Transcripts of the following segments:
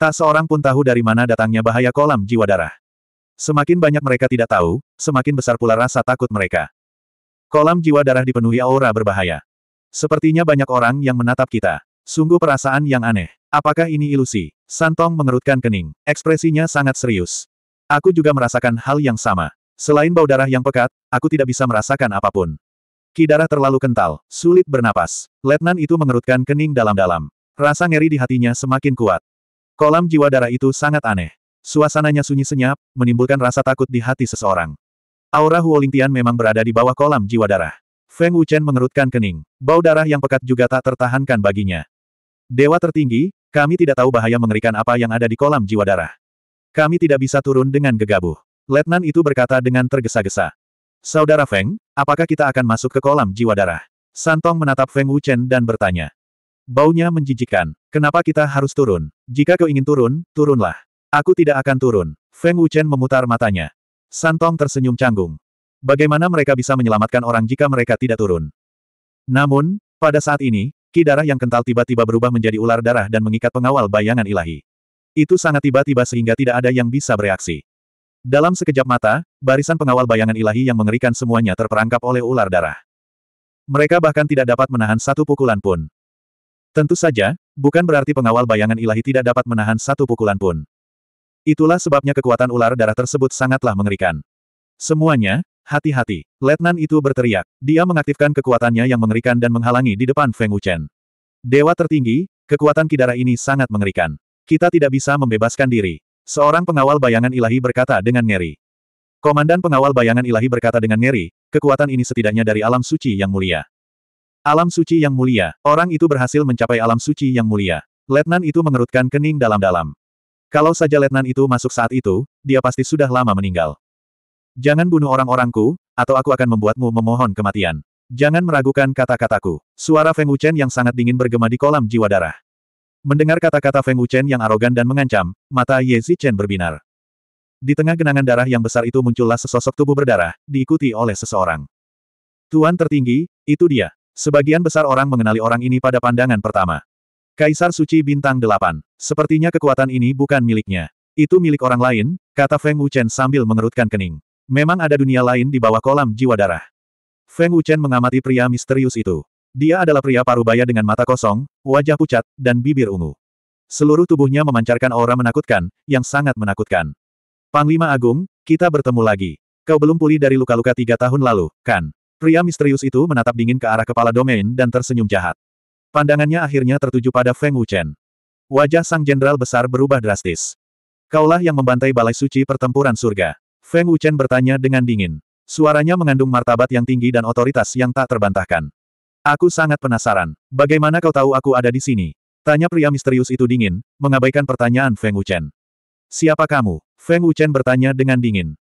Tak seorang pun tahu dari mana datangnya bahaya kolam jiwa darah. Semakin banyak mereka tidak tahu, semakin besar pula rasa takut mereka. Kolam jiwa darah dipenuhi aura berbahaya. Sepertinya banyak orang yang menatap kita. Sungguh perasaan yang aneh. Apakah ini ilusi? Santong mengerutkan kening. Ekspresinya sangat serius. Aku juga merasakan hal yang sama. Selain bau darah yang pekat, aku tidak bisa merasakan apapun. Ki darah terlalu kental, sulit bernapas. Letnan itu mengerutkan kening dalam-dalam. Rasa ngeri di hatinya semakin kuat. Kolam jiwa darah itu sangat aneh. Suasananya sunyi senyap, menimbulkan rasa takut di hati seseorang. Aura Huolingtian memang berada di bawah kolam jiwa darah. Feng Wuchen mengerutkan kening. Bau darah yang pekat juga tak tertahankan baginya. Dewa tertinggi, kami tidak tahu bahaya mengerikan apa yang ada di kolam jiwa darah. Kami tidak bisa turun dengan gegabah. Letnan itu berkata dengan tergesa-gesa. Saudara Feng, apakah kita akan masuk ke kolam jiwa darah? Santong menatap Feng Wuchen dan bertanya. Baunya menjijikan. Kenapa kita harus turun? Jika kau ingin turun, turunlah. Aku tidak akan turun. Feng Wuchen memutar matanya. Santong tersenyum canggung. Bagaimana mereka bisa menyelamatkan orang jika mereka tidak turun? Namun, pada saat ini, ki darah yang kental tiba-tiba berubah menjadi ular darah dan mengikat pengawal bayangan ilahi. Itu sangat tiba-tiba sehingga tidak ada yang bisa bereaksi. Dalam sekejap mata, barisan pengawal bayangan ilahi yang mengerikan semuanya terperangkap oleh ular darah. Mereka bahkan tidak dapat menahan satu pukulan pun. Tentu saja, bukan berarti pengawal bayangan ilahi tidak dapat menahan satu pukulan pun. Itulah sebabnya kekuatan ular darah tersebut sangatlah mengerikan. Semuanya, hati-hati. Letnan itu berteriak. Dia mengaktifkan kekuatannya yang mengerikan dan menghalangi di depan Feng Wuchen. Dewa tertinggi, kekuatan kidara ini sangat mengerikan. Kita tidak bisa membebaskan diri. Seorang pengawal bayangan ilahi berkata dengan ngeri. Komandan pengawal bayangan ilahi berkata dengan ngeri, kekuatan ini setidaknya dari alam suci yang mulia. Alam suci yang mulia, orang itu berhasil mencapai alam suci yang mulia. Letnan itu mengerutkan kening dalam-dalam. Kalau saja Letnan itu masuk saat itu, dia pasti sudah lama meninggal. Jangan bunuh orang-orangku, atau aku akan membuatmu memohon kematian. Jangan meragukan kata-kataku. Suara Feng Wuchen yang sangat dingin bergema di kolam jiwa darah. Mendengar kata-kata Feng Wuchen yang arogan dan mengancam, mata Ye Zichen berbinar. Di tengah genangan darah yang besar itu muncullah sesosok tubuh berdarah, diikuti oleh seseorang. Tuan tertinggi, itu dia. Sebagian besar orang mengenali orang ini pada pandangan pertama. Kaisar Suci Bintang Delapan. Sepertinya kekuatan ini bukan miliknya. Itu milik orang lain, kata Feng Wuchen sambil mengerutkan kening. Memang ada dunia lain di bawah kolam jiwa darah. Feng Wuchen mengamati pria misterius itu. Dia adalah pria parubaya dengan mata kosong, wajah pucat, dan bibir ungu. Seluruh tubuhnya memancarkan aura menakutkan, yang sangat menakutkan. Panglima Agung, kita bertemu lagi. Kau belum pulih dari luka-luka tiga tahun lalu, kan? Pria misterius itu menatap dingin ke arah kepala domain dan tersenyum jahat. Pandangannya akhirnya tertuju pada Feng Wuchen. Wajah sang jenderal besar berubah drastis. Kaulah yang membantai balai suci pertempuran surga. Feng Wuchen bertanya dengan dingin. Suaranya mengandung martabat yang tinggi dan otoritas yang tak terbantahkan. Aku sangat penasaran. Bagaimana kau tahu aku ada di sini? Tanya pria misterius itu dingin, mengabaikan pertanyaan Feng Wuchen. Siapa kamu? Feng Wuchen bertanya dengan dingin.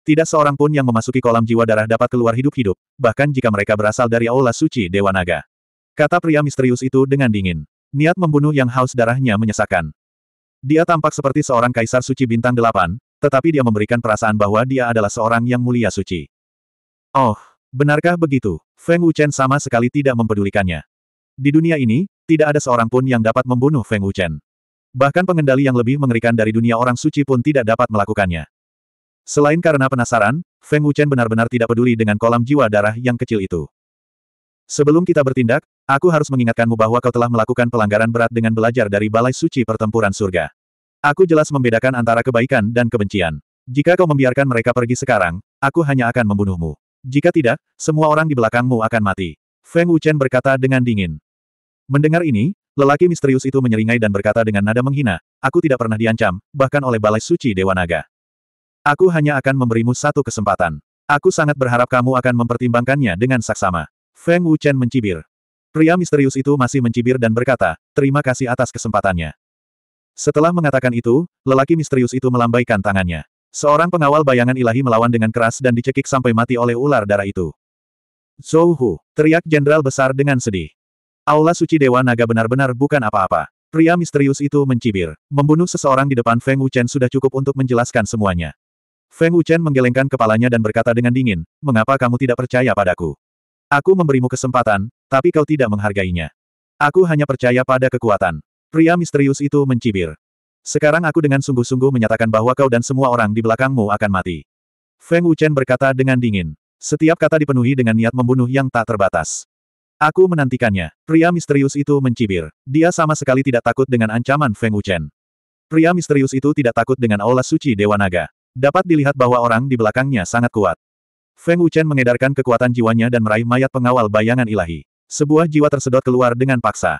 Tidak seorang pun yang memasuki kolam jiwa darah dapat keluar hidup-hidup, bahkan jika mereka berasal dari aula suci Dewa Naga. Kata pria misterius itu dengan dingin. Niat membunuh yang haus darahnya menyesakan. Dia tampak seperti seorang kaisar suci bintang delapan, tetapi dia memberikan perasaan bahwa dia adalah seorang yang mulia suci. Oh, benarkah begitu? Feng Wuchen sama sekali tidak mempedulikannya. Di dunia ini, tidak ada seorang pun yang dapat membunuh Feng Wuchen. Bahkan pengendali yang lebih mengerikan dari dunia orang suci pun tidak dapat melakukannya. Selain karena penasaran, Feng Wuchen benar-benar tidak peduli dengan kolam jiwa darah yang kecil itu. Sebelum kita bertindak, aku harus mengingatkanmu bahwa kau telah melakukan pelanggaran berat dengan belajar dari Balai Suci Pertempuran Surga. Aku jelas membedakan antara kebaikan dan kebencian. Jika kau membiarkan mereka pergi sekarang, aku hanya akan membunuhmu. Jika tidak, semua orang di belakangmu akan mati. Feng Wuchen berkata dengan dingin. Mendengar ini, lelaki misterius itu menyeringai dan berkata dengan nada menghina, aku tidak pernah diancam, bahkan oleh Balai Suci Dewa Naga. Aku hanya akan memberimu satu kesempatan. Aku sangat berharap kamu akan mempertimbangkannya dengan saksama. Feng Wuchen mencibir. Pria misterius itu masih mencibir dan berkata, terima kasih atas kesempatannya. Setelah mengatakan itu, lelaki misterius itu melambaikan tangannya. Seorang pengawal bayangan ilahi melawan dengan keras dan dicekik sampai mati oleh ular darah itu. Zhou Hu, teriak jenderal besar dengan sedih. Aula suci Dewa Naga benar-benar bukan apa-apa. Pria misterius itu mencibir. Membunuh seseorang di depan Feng Wuchen sudah cukup untuk menjelaskan semuanya. Feng Wuchen menggelengkan kepalanya dan berkata dengan dingin, mengapa kamu tidak percaya padaku? Aku memberimu kesempatan, tapi kau tidak menghargainya. Aku hanya percaya pada kekuatan. Pria misterius itu mencibir. Sekarang aku dengan sungguh-sungguh menyatakan bahwa kau dan semua orang di belakangmu akan mati. Feng Wuchen berkata dengan dingin. Setiap kata dipenuhi dengan niat membunuh yang tak terbatas. Aku menantikannya. Pria misterius itu mencibir. Dia sama sekali tidak takut dengan ancaman Feng Wuchen. Pria misterius itu tidak takut dengan aula suci Dewa Naga. Dapat dilihat bahwa orang di belakangnya sangat kuat. Feng Wuchen mengedarkan kekuatan jiwanya dan meraih mayat pengawal bayangan ilahi. Sebuah jiwa tersedot keluar dengan paksa.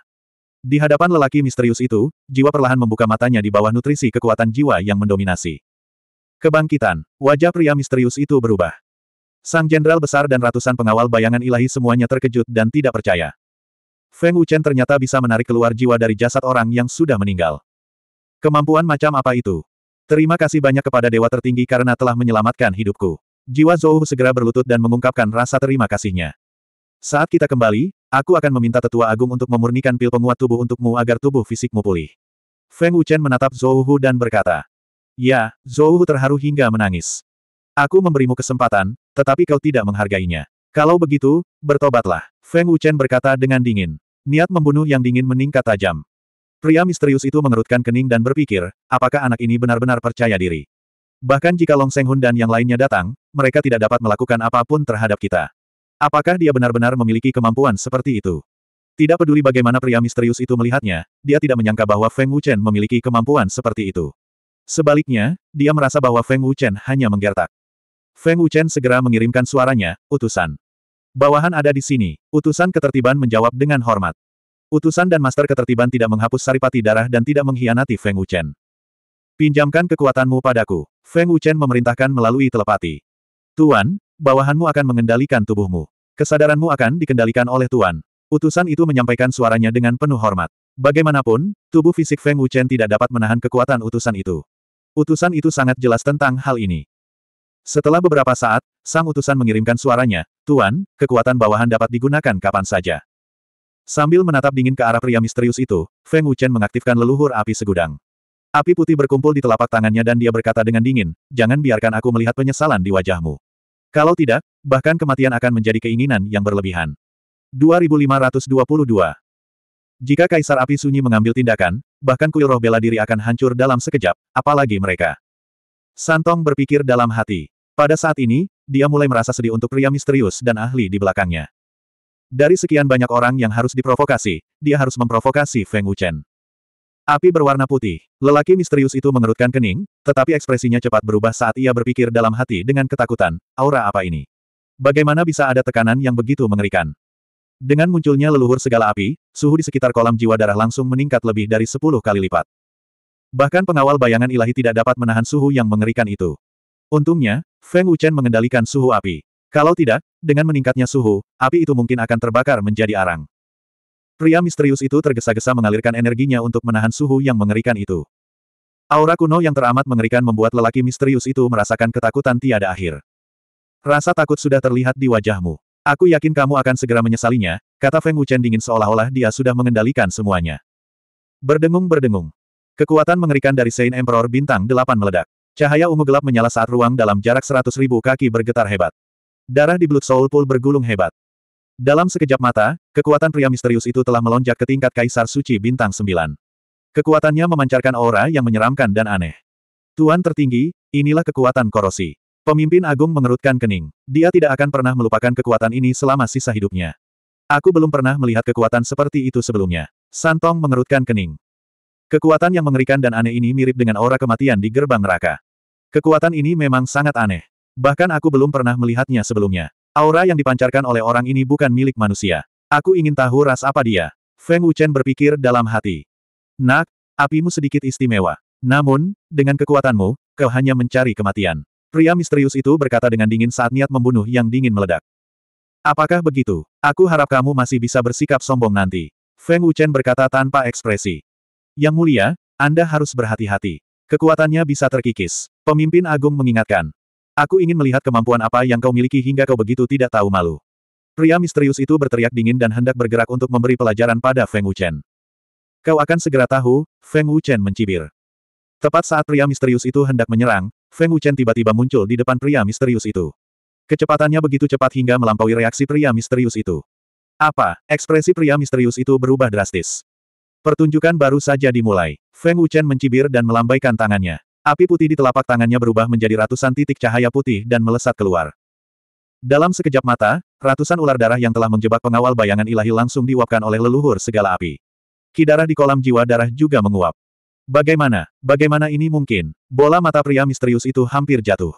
Di hadapan lelaki misterius itu, jiwa perlahan membuka matanya di bawah nutrisi kekuatan jiwa yang mendominasi. Kebangkitan, wajah pria misterius itu berubah. Sang jenderal besar dan ratusan pengawal bayangan ilahi semuanya terkejut dan tidak percaya. Feng Wuchen ternyata bisa menarik keluar jiwa dari jasad orang yang sudah meninggal. Kemampuan macam apa itu? Terima kasih banyak kepada Dewa Tertinggi karena telah menyelamatkan hidupku. Jiwa Zouhu segera berlutut dan mengungkapkan rasa terima kasihnya. Saat kita kembali, aku akan meminta tetua agung untuk memurnikan pil penguat tubuh untukmu agar tubuh fisikmu pulih. Feng Wuchen menatap Zouhu dan berkata, Ya, Zouhu terharu hingga menangis. Aku memberimu kesempatan, tetapi kau tidak menghargainya. Kalau begitu, bertobatlah. Feng Wuchen berkata dengan dingin. Niat membunuh yang dingin meningkat tajam. Pria misterius itu mengerutkan kening dan berpikir, apakah anak ini benar-benar percaya diri? Bahkan jika Long Seng Hun dan yang lainnya datang, mereka tidak dapat melakukan apapun terhadap kita. Apakah dia benar-benar memiliki kemampuan seperti itu? Tidak peduli bagaimana pria misterius itu melihatnya, dia tidak menyangka bahwa Feng Wuchen memiliki kemampuan seperti itu. Sebaliknya, dia merasa bahwa Feng Wuchen hanya menggertak. Feng Wuchen segera mengirimkan suaranya, utusan. Bawahan ada di sini, utusan ketertiban menjawab dengan hormat. Utusan dan master ketertiban tidak menghapus saripati darah dan tidak mengkhianati Feng Wuchen. Pinjamkan kekuatanmu padaku. Feng Wuchen memerintahkan melalui telepati. Tuan, bawahanmu akan mengendalikan tubuhmu. Kesadaranmu akan dikendalikan oleh Tuan. Utusan itu menyampaikan suaranya dengan penuh hormat. Bagaimanapun, tubuh fisik Feng Wuchen tidak dapat menahan kekuatan utusan itu. Utusan itu sangat jelas tentang hal ini. Setelah beberapa saat, sang utusan mengirimkan suaranya, Tuan, kekuatan bawahan dapat digunakan kapan saja. Sambil menatap dingin ke arah pria misterius itu, Feng Wuchen mengaktifkan leluhur api segudang. Api putih berkumpul di telapak tangannya dan dia berkata dengan dingin, jangan biarkan aku melihat penyesalan di wajahmu. Kalau tidak, bahkan kematian akan menjadi keinginan yang berlebihan. 2522 Jika Kaisar Api Sunyi mengambil tindakan, bahkan kuil roh bela diri akan hancur dalam sekejap, apalagi mereka. Santong berpikir dalam hati. Pada saat ini, dia mulai merasa sedih untuk pria misterius dan ahli di belakangnya. Dari sekian banyak orang yang harus diprovokasi, dia harus memprovokasi Feng Wuchen. Api berwarna putih. Lelaki misterius itu mengerutkan kening, tetapi ekspresinya cepat berubah saat ia berpikir dalam hati dengan ketakutan, aura apa ini? Bagaimana bisa ada tekanan yang begitu mengerikan? Dengan munculnya leluhur segala api, suhu di sekitar kolam jiwa darah langsung meningkat lebih dari 10 kali lipat. Bahkan pengawal bayangan ilahi tidak dapat menahan suhu yang mengerikan itu. Untungnya, Feng Wuchen mengendalikan suhu api. Kalau tidak, dengan meningkatnya suhu, api itu mungkin akan terbakar menjadi arang. Pria misterius itu tergesa-gesa mengalirkan energinya untuk menahan suhu yang mengerikan itu. Aura kuno yang teramat mengerikan membuat lelaki misterius itu merasakan ketakutan tiada akhir. Rasa takut sudah terlihat di wajahmu. Aku yakin kamu akan segera menyesalinya, kata Feng Wuchen dingin seolah-olah dia sudah mengendalikan semuanya. Berdengung-berdengung. Kekuatan mengerikan dari Saint Emperor Bintang 8 meledak. Cahaya ungu gelap menyala saat ruang dalam jarak seratus ribu kaki bergetar hebat. Darah di Blood Soul Pool bergulung hebat. Dalam sekejap mata, kekuatan pria misterius itu telah melonjak ke tingkat Kaisar Suci Bintang 9. Kekuatannya memancarkan aura yang menyeramkan dan aneh. Tuan tertinggi, inilah kekuatan korosi. Pemimpin agung mengerutkan kening. Dia tidak akan pernah melupakan kekuatan ini selama sisa hidupnya. Aku belum pernah melihat kekuatan seperti itu sebelumnya. Santong mengerutkan kening. Kekuatan yang mengerikan dan aneh ini mirip dengan aura kematian di gerbang neraka. Kekuatan ini memang sangat aneh. Bahkan aku belum pernah melihatnya sebelumnya. Aura yang dipancarkan oleh orang ini bukan milik manusia. Aku ingin tahu ras apa dia. Feng Wuchen berpikir dalam hati. Nak, apimu sedikit istimewa. Namun, dengan kekuatanmu, kau hanya mencari kematian. Pria misterius itu berkata dengan dingin saat niat membunuh yang dingin meledak. Apakah begitu? Aku harap kamu masih bisa bersikap sombong nanti. Feng Wuchen berkata tanpa ekspresi. Yang mulia, Anda harus berhati-hati. Kekuatannya bisa terkikis. Pemimpin agung mengingatkan. Aku ingin melihat kemampuan apa yang kau miliki hingga kau begitu tidak tahu malu. Pria misterius itu berteriak dingin dan hendak bergerak untuk memberi pelajaran pada Feng Wuchen. Kau akan segera tahu, Feng Wuchen mencibir. Tepat saat pria misterius itu hendak menyerang, Feng Wuchen tiba-tiba muncul di depan pria misterius itu. Kecepatannya begitu cepat hingga melampaui reaksi pria misterius itu. Apa? Ekspresi pria misterius itu berubah drastis. Pertunjukan baru saja dimulai. Feng Wuchen mencibir dan melambaikan tangannya. Api putih di telapak tangannya berubah menjadi ratusan titik cahaya putih dan melesat keluar. Dalam sekejap mata, ratusan ular darah yang telah menjebak pengawal bayangan ilahi langsung diuapkan oleh leluhur segala api. Kidarah di kolam jiwa darah juga menguap. Bagaimana, bagaimana ini mungkin? Bola mata pria misterius itu hampir jatuh.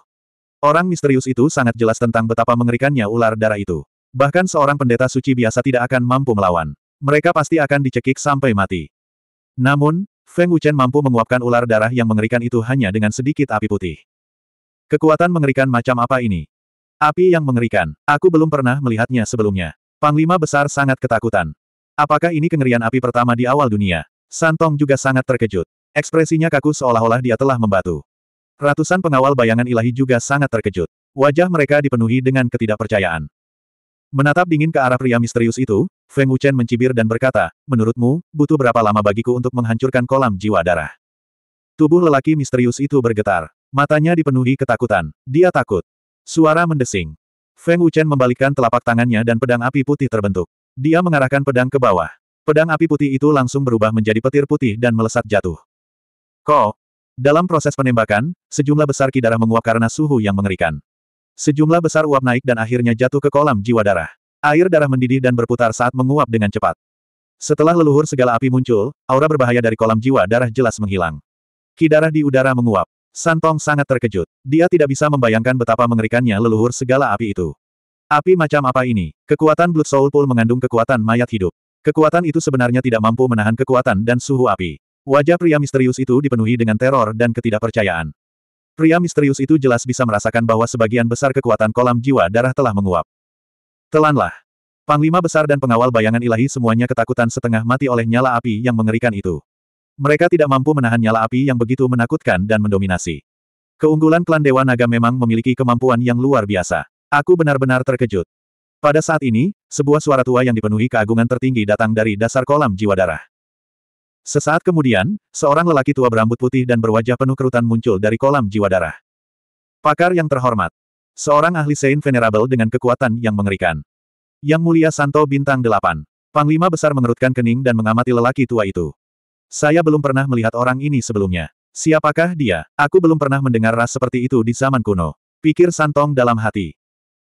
Orang misterius itu sangat jelas tentang betapa mengerikannya ular darah itu. Bahkan seorang pendeta suci biasa tidak akan mampu melawan. Mereka pasti akan dicekik sampai mati. Namun, Feng Wuchen mampu menguapkan ular darah yang mengerikan itu hanya dengan sedikit api putih. Kekuatan mengerikan macam apa ini? Api yang mengerikan. Aku belum pernah melihatnya sebelumnya. Panglima besar sangat ketakutan. Apakah ini kengerian api pertama di awal dunia? Santong juga sangat terkejut. Ekspresinya kaku seolah-olah dia telah membatu. Ratusan pengawal bayangan ilahi juga sangat terkejut. Wajah mereka dipenuhi dengan ketidakpercayaan. Menatap dingin ke arah pria misterius itu, Feng Wuchen mencibir dan berkata, menurutmu, butuh berapa lama bagiku untuk menghancurkan kolam jiwa darah? Tubuh lelaki misterius itu bergetar. Matanya dipenuhi ketakutan. Dia takut. Suara mendesing. Feng Wuchen membalikkan telapak tangannya dan pedang api putih terbentuk. Dia mengarahkan pedang ke bawah. Pedang api putih itu langsung berubah menjadi petir putih dan melesat jatuh. Ko! Dalam proses penembakan, sejumlah besar ki darah menguap karena suhu yang mengerikan. Sejumlah besar uap naik dan akhirnya jatuh ke kolam jiwa darah. Air darah mendidih dan berputar saat menguap dengan cepat. Setelah leluhur segala api muncul, aura berbahaya dari kolam jiwa darah jelas menghilang. Ki darah di udara menguap. Santong sangat terkejut. Dia tidak bisa membayangkan betapa mengerikannya leluhur segala api itu. Api macam apa ini? Kekuatan Blood Soul Pool mengandung kekuatan mayat hidup. Kekuatan itu sebenarnya tidak mampu menahan kekuatan dan suhu api. Wajah pria misterius itu dipenuhi dengan teror dan ketidakpercayaan. Pria misterius itu jelas bisa merasakan bahwa sebagian besar kekuatan kolam jiwa darah telah menguap. Telanlah. Panglima besar dan pengawal bayangan ilahi semuanya ketakutan setengah mati oleh nyala api yang mengerikan itu. Mereka tidak mampu menahan nyala api yang begitu menakutkan dan mendominasi. Keunggulan klan Dewa Naga memang memiliki kemampuan yang luar biasa. Aku benar-benar terkejut. Pada saat ini, sebuah suara tua yang dipenuhi keagungan tertinggi datang dari dasar kolam jiwa darah. Sesaat kemudian, seorang lelaki tua berambut putih dan berwajah penuh kerutan muncul dari kolam jiwa darah. Pakar yang terhormat. Seorang ahli Sein Venerable dengan kekuatan yang mengerikan. Yang Mulia Santo Bintang Delapan. Panglima besar mengerutkan kening dan mengamati lelaki tua itu. Saya belum pernah melihat orang ini sebelumnya. Siapakah dia? Aku belum pernah mendengar ras seperti itu di zaman kuno. Pikir Santong dalam hati.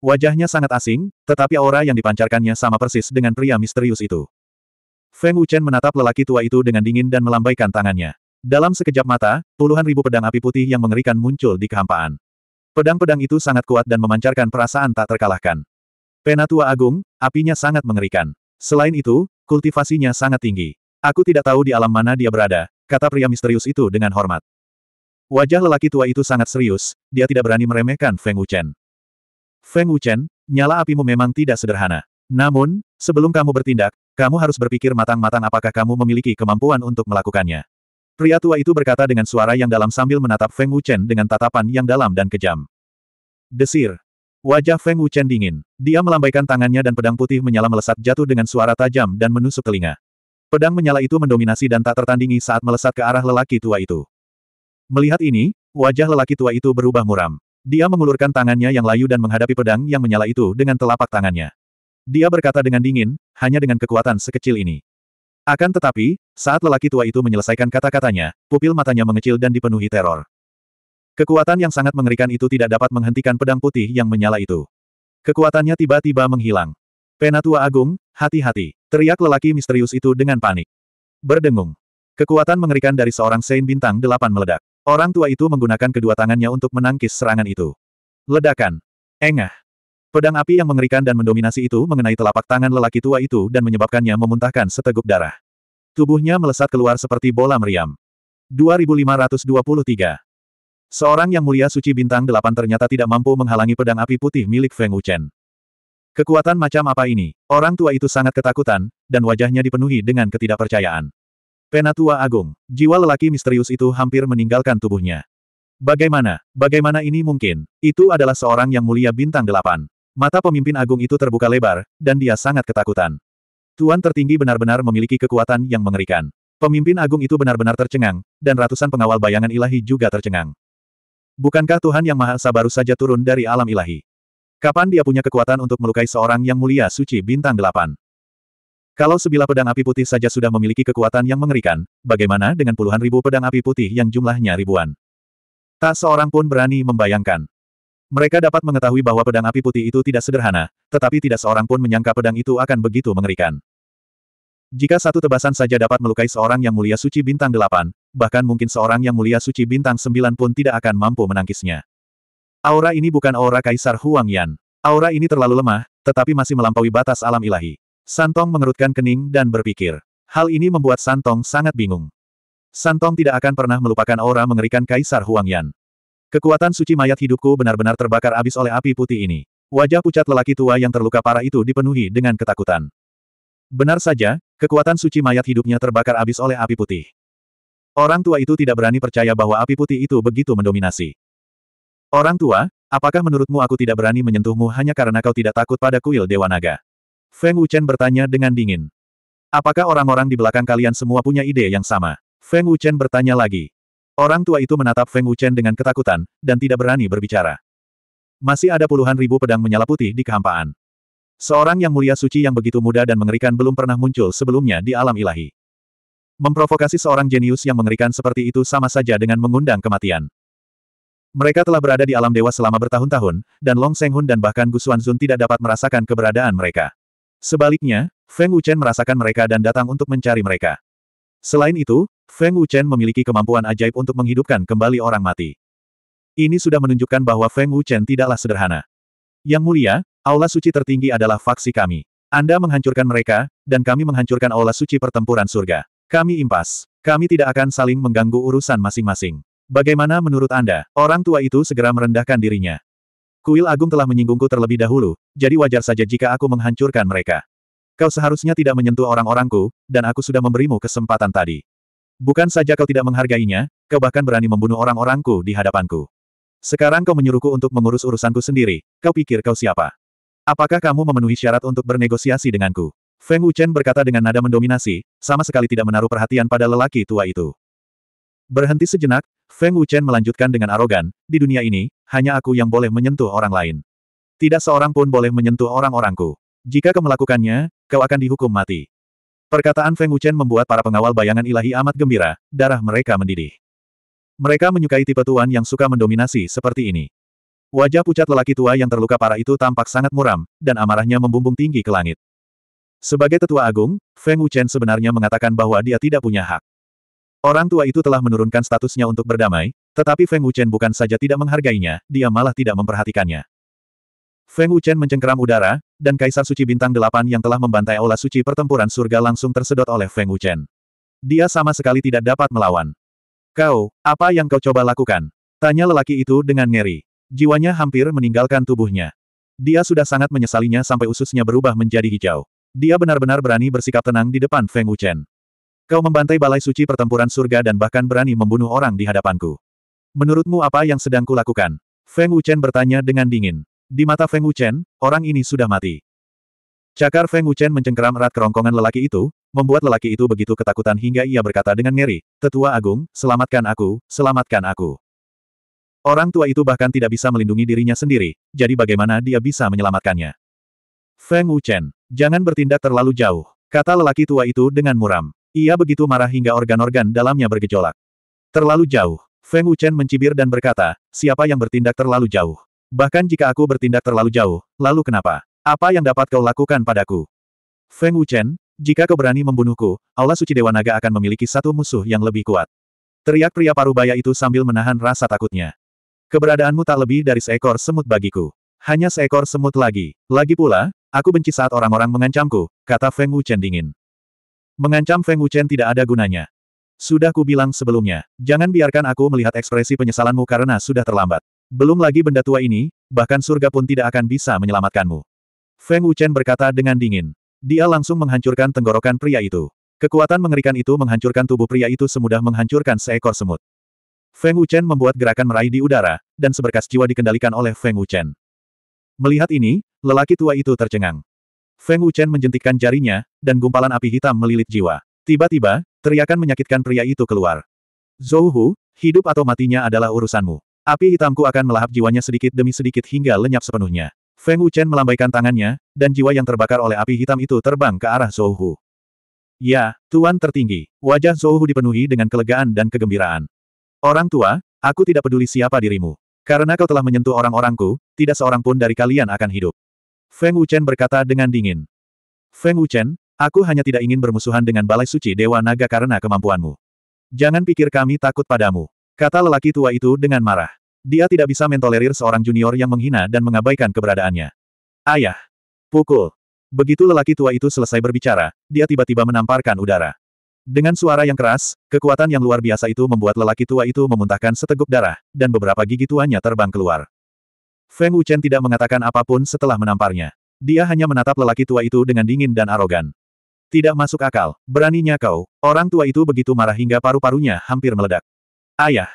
Wajahnya sangat asing, tetapi aura yang dipancarkannya sama persis dengan pria misterius itu. Feng Wuchen menatap lelaki tua itu dengan dingin dan melambaikan tangannya. Dalam sekejap mata, puluhan ribu pedang api putih yang mengerikan muncul di kehampaan. Pedang-pedang itu sangat kuat dan memancarkan perasaan tak terkalahkan. Penatua Agung, apinya sangat mengerikan. Selain itu, kultivasinya sangat tinggi. Aku tidak tahu di alam mana dia berada, kata pria misterius itu dengan hormat. Wajah lelaki tua itu sangat serius, dia tidak berani meremehkan Feng Wuchen. Feng Wuchen, nyala apimu memang tidak sederhana. Namun, sebelum kamu bertindak, kamu harus berpikir matang-matang apakah kamu memiliki kemampuan untuk melakukannya. Pria tua itu berkata dengan suara yang dalam sambil menatap Feng Wuchen dengan tatapan yang dalam dan kejam. Desir. Wajah Feng Wuchen dingin. Dia melambaikan tangannya dan pedang putih menyala melesat jatuh dengan suara tajam dan menusuk telinga. Pedang menyala itu mendominasi dan tak tertandingi saat melesat ke arah lelaki tua itu. Melihat ini, wajah lelaki tua itu berubah muram. Dia mengulurkan tangannya yang layu dan menghadapi pedang yang menyala itu dengan telapak tangannya. Dia berkata dengan dingin, hanya dengan kekuatan sekecil ini. Akan tetapi, saat lelaki tua itu menyelesaikan kata-katanya, pupil matanya mengecil dan dipenuhi teror. Kekuatan yang sangat mengerikan itu tidak dapat menghentikan pedang putih yang menyala itu. Kekuatannya tiba-tiba menghilang. Penatua Agung, hati-hati, teriak lelaki misterius itu dengan panik. Berdengung. Kekuatan mengerikan dari seorang Sein Bintang delapan meledak. Orang tua itu menggunakan kedua tangannya untuk menangkis serangan itu. Ledakan. Engah. Pedang api yang mengerikan dan mendominasi itu mengenai telapak tangan lelaki tua itu dan menyebabkannya memuntahkan seteguk darah. Tubuhnya melesat keluar seperti bola meriam. 2523. Seorang yang mulia suci bintang delapan ternyata tidak mampu menghalangi pedang api putih milik Feng Wuchen. Kekuatan macam apa ini? Orang tua itu sangat ketakutan, dan wajahnya dipenuhi dengan ketidakpercayaan. Penatua Agung, jiwa lelaki misterius itu hampir meninggalkan tubuhnya. Bagaimana, bagaimana ini mungkin? Itu adalah seorang yang mulia bintang delapan. Mata pemimpin agung itu terbuka lebar, dan dia sangat ketakutan. Tuan tertinggi benar-benar memiliki kekuatan yang mengerikan. Pemimpin agung itu benar-benar tercengang, dan ratusan pengawal bayangan ilahi juga tercengang. Bukankah Tuhan Yang Maha Esa baru saja turun dari alam ilahi? Kapan dia punya kekuatan untuk melukai seorang yang mulia suci bintang delapan? Kalau sebilah pedang api putih saja sudah memiliki kekuatan yang mengerikan, bagaimana dengan puluhan ribu pedang api putih yang jumlahnya ribuan? Tak seorang pun berani membayangkan. Mereka dapat mengetahui bahwa pedang api putih itu tidak sederhana, tetapi tidak seorang pun menyangka pedang itu akan begitu mengerikan. Jika satu tebasan saja dapat melukai seorang yang mulia suci bintang delapan, bahkan mungkin seorang yang mulia suci bintang sembilan pun tidak akan mampu menangkisnya. Aura ini bukan aura Kaisar Huang Yan. Aura ini terlalu lemah, tetapi masih melampaui batas alam ilahi. Santong mengerutkan kening dan berpikir. Hal ini membuat Santong sangat bingung. Santong tidak akan pernah melupakan aura mengerikan Kaisar Huang Yan. Kekuatan suci mayat hidupku benar-benar terbakar abis oleh api putih ini. Wajah pucat lelaki tua yang terluka parah itu dipenuhi dengan ketakutan. Benar saja, kekuatan suci mayat hidupnya terbakar abis oleh api putih. Orang tua itu tidak berani percaya bahwa api putih itu begitu mendominasi. Orang tua, apakah menurutmu aku tidak berani menyentuhmu hanya karena kau tidak takut pada kuil Dewa Naga? Feng Wuchen bertanya dengan dingin. Apakah orang-orang di belakang kalian semua punya ide yang sama? Feng Wuchen bertanya lagi. Orang tua itu menatap Feng Wuchen dengan ketakutan, dan tidak berani berbicara. Masih ada puluhan ribu pedang menyala putih di kehampaan. Seorang yang mulia suci yang begitu muda dan mengerikan belum pernah muncul sebelumnya di alam ilahi. Memprovokasi seorang jenius yang mengerikan seperti itu sama saja dengan mengundang kematian. Mereka telah berada di alam dewa selama bertahun-tahun, dan Long Hun dan bahkan Gu Xuanzun tidak dapat merasakan keberadaan mereka. Sebaliknya, Feng Wuchen merasakan mereka dan datang untuk mencari mereka. Selain itu, Feng Wuchen memiliki kemampuan ajaib untuk menghidupkan kembali orang mati. Ini sudah menunjukkan bahwa Feng Wuchen tidaklah sederhana. Yang mulia, aula suci tertinggi adalah faksi kami. Anda menghancurkan mereka, dan kami menghancurkan aula suci pertempuran surga. Kami impas. Kami tidak akan saling mengganggu urusan masing-masing. Bagaimana menurut Anda? Orang tua itu segera merendahkan dirinya. Kuil agung telah menyinggungku terlebih dahulu, jadi wajar saja jika aku menghancurkan mereka. Kau seharusnya tidak menyentuh orang-orangku, dan aku sudah memberimu kesempatan tadi. Bukan saja kau tidak menghargainya, kau bahkan berani membunuh orang-orangku di hadapanku. Sekarang kau menyuruhku untuk mengurus urusanku sendiri, kau pikir kau siapa? Apakah kamu memenuhi syarat untuk bernegosiasi denganku? Feng Wuchen berkata dengan nada mendominasi, sama sekali tidak menaruh perhatian pada lelaki tua itu. Berhenti sejenak, Feng Wuchen melanjutkan dengan arogan, di dunia ini, hanya aku yang boleh menyentuh orang lain. Tidak seorang pun boleh menyentuh orang-orangku. Jika kau melakukannya, kau akan dihukum mati. Perkataan Feng Wuchen membuat para pengawal bayangan ilahi amat gembira, darah mereka mendidih. Mereka menyukai tipe tuan yang suka mendominasi seperti ini. Wajah pucat lelaki tua yang terluka parah itu tampak sangat muram, dan amarahnya membumbung tinggi ke langit. Sebagai tetua agung, Feng Wuchen sebenarnya mengatakan bahwa dia tidak punya hak. Orang tua itu telah menurunkan statusnya untuk berdamai, tetapi Feng Wuchen bukan saja tidak menghargainya, dia malah tidak memperhatikannya. Feng Wuchen mencengkeram udara, dan Kaisar Suci Bintang Delapan yang telah membantai aula suci pertempuran surga langsung tersedot oleh Feng Wuchen. Dia sama sekali tidak dapat melawan. Kau, apa yang kau coba lakukan? Tanya lelaki itu dengan ngeri. Jiwanya hampir meninggalkan tubuhnya. Dia sudah sangat menyesalinya sampai ususnya berubah menjadi hijau. Dia benar-benar berani bersikap tenang di depan Feng Wuchen. Kau membantai balai suci pertempuran surga dan bahkan berani membunuh orang di hadapanku. Menurutmu apa yang sedang kulakukan? Feng Wuchen bertanya dengan dingin. Di mata Feng Wuchen, orang ini sudah mati. Cakar Feng Wuchen mencengkeram erat kerongkongan lelaki itu, membuat lelaki itu begitu ketakutan hingga ia berkata dengan ngeri, Tetua Agung, selamatkan aku, selamatkan aku. Orang tua itu bahkan tidak bisa melindungi dirinya sendiri, jadi bagaimana dia bisa menyelamatkannya? Feng Wuchen, jangan bertindak terlalu jauh, kata lelaki tua itu dengan muram. Ia begitu marah hingga organ-organ dalamnya bergejolak. Terlalu jauh, Feng Wuchen mencibir dan berkata, siapa yang bertindak terlalu jauh? Bahkan jika aku bertindak terlalu jauh, lalu kenapa? Apa yang dapat kau lakukan padaku? Feng Wuchen, jika kau berani membunuhku, Allah Suci Dewa Naga akan memiliki satu musuh yang lebih kuat. Teriak pria parubaya itu sambil menahan rasa takutnya. Keberadaanmu tak lebih dari seekor semut bagiku. Hanya seekor semut lagi. Lagi pula, aku benci saat orang-orang mengancamku, kata Feng Wuchen dingin. Mengancam Feng Wuchen tidak ada gunanya. Sudah ku bilang sebelumnya, jangan biarkan aku melihat ekspresi penyesalanmu karena sudah terlambat. Belum lagi benda tua ini, bahkan surga pun tidak akan bisa menyelamatkanmu. Feng Wuchen berkata dengan dingin. Dia langsung menghancurkan tenggorokan pria itu. Kekuatan mengerikan itu menghancurkan tubuh pria itu semudah menghancurkan seekor semut. Feng Wuchen membuat gerakan meraih di udara, dan seberkas jiwa dikendalikan oleh Feng Wuchen. Melihat ini, lelaki tua itu tercengang. Feng Wuchen menjentikkan jarinya, dan gumpalan api hitam melilit jiwa. Tiba-tiba, teriakan menyakitkan pria itu keluar. Zhou Hu, hidup atau matinya adalah urusanmu. Api hitamku akan melahap jiwanya sedikit demi sedikit hingga lenyap sepenuhnya. Feng Wuchen melambaikan tangannya, dan jiwa yang terbakar oleh api hitam itu terbang ke arah Zhou Hu. Ya, Tuan tertinggi, wajah Zhou Hu dipenuhi dengan kelegaan dan kegembiraan. Orang tua, aku tidak peduli siapa dirimu. Karena kau telah menyentuh orang-orangku, tidak seorang pun dari kalian akan hidup. Feng Wuchen berkata dengan dingin. Feng Wuchen, aku hanya tidak ingin bermusuhan dengan Balai Suci Dewa Naga karena kemampuanmu. Jangan pikir kami takut padamu. Kata lelaki tua itu dengan marah. Dia tidak bisa mentolerir seorang junior yang menghina dan mengabaikan keberadaannya. Ayah! Pukul! Begitu lelaki tua itu selesai berbicara, dia tiba-tiba menamparkan udara. Dengan suara yang keras, kekuatan yang luar biasa itu membuat lelaki tua itu memuntahkan seteguk darah, dan beberapa gigi tuanya terbang keluar. Feng Wuchen tidak mengatakan apapun setelah menamparnya. Dia hanya menatap lelaki tua itu dengan dingin dan arogan. Tidak masuk akal, beraninya kau. Orang tua itu begitu marah hingga paru-parunya hampir meledak. Ayah!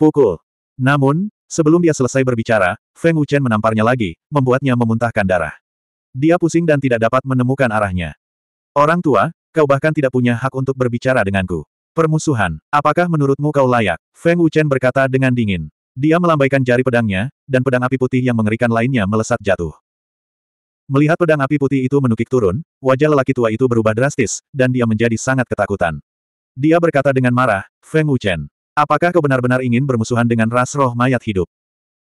Pukul! Namun, sebelum dia selesai berbicara, Feng Wuchen menamparnya lagi, membuatnya memuntahkan darah. Dia pusing dan tidak dapat menemukan arahnya. Orang tua, kau bahkan tidak punya hak untuk berbicara denganku. Permusuhan, apakah menurutmu kau layak? Feng Wuchen berkata dengan dingin. Dia melambaikan jari pedangnya, dan pedang api putih yang mengerikan lainnya melesat jatuh. Melihat pedang api putih itu menukik turun, wajah lelaki tua itu berubah drastis, dan dia menjadi sangat ketakutan. Dia berkata dengan marah, Feng Wuchen, Apakah kau benar-benar ingin bermusuhan dengan ras roh mayat hidup?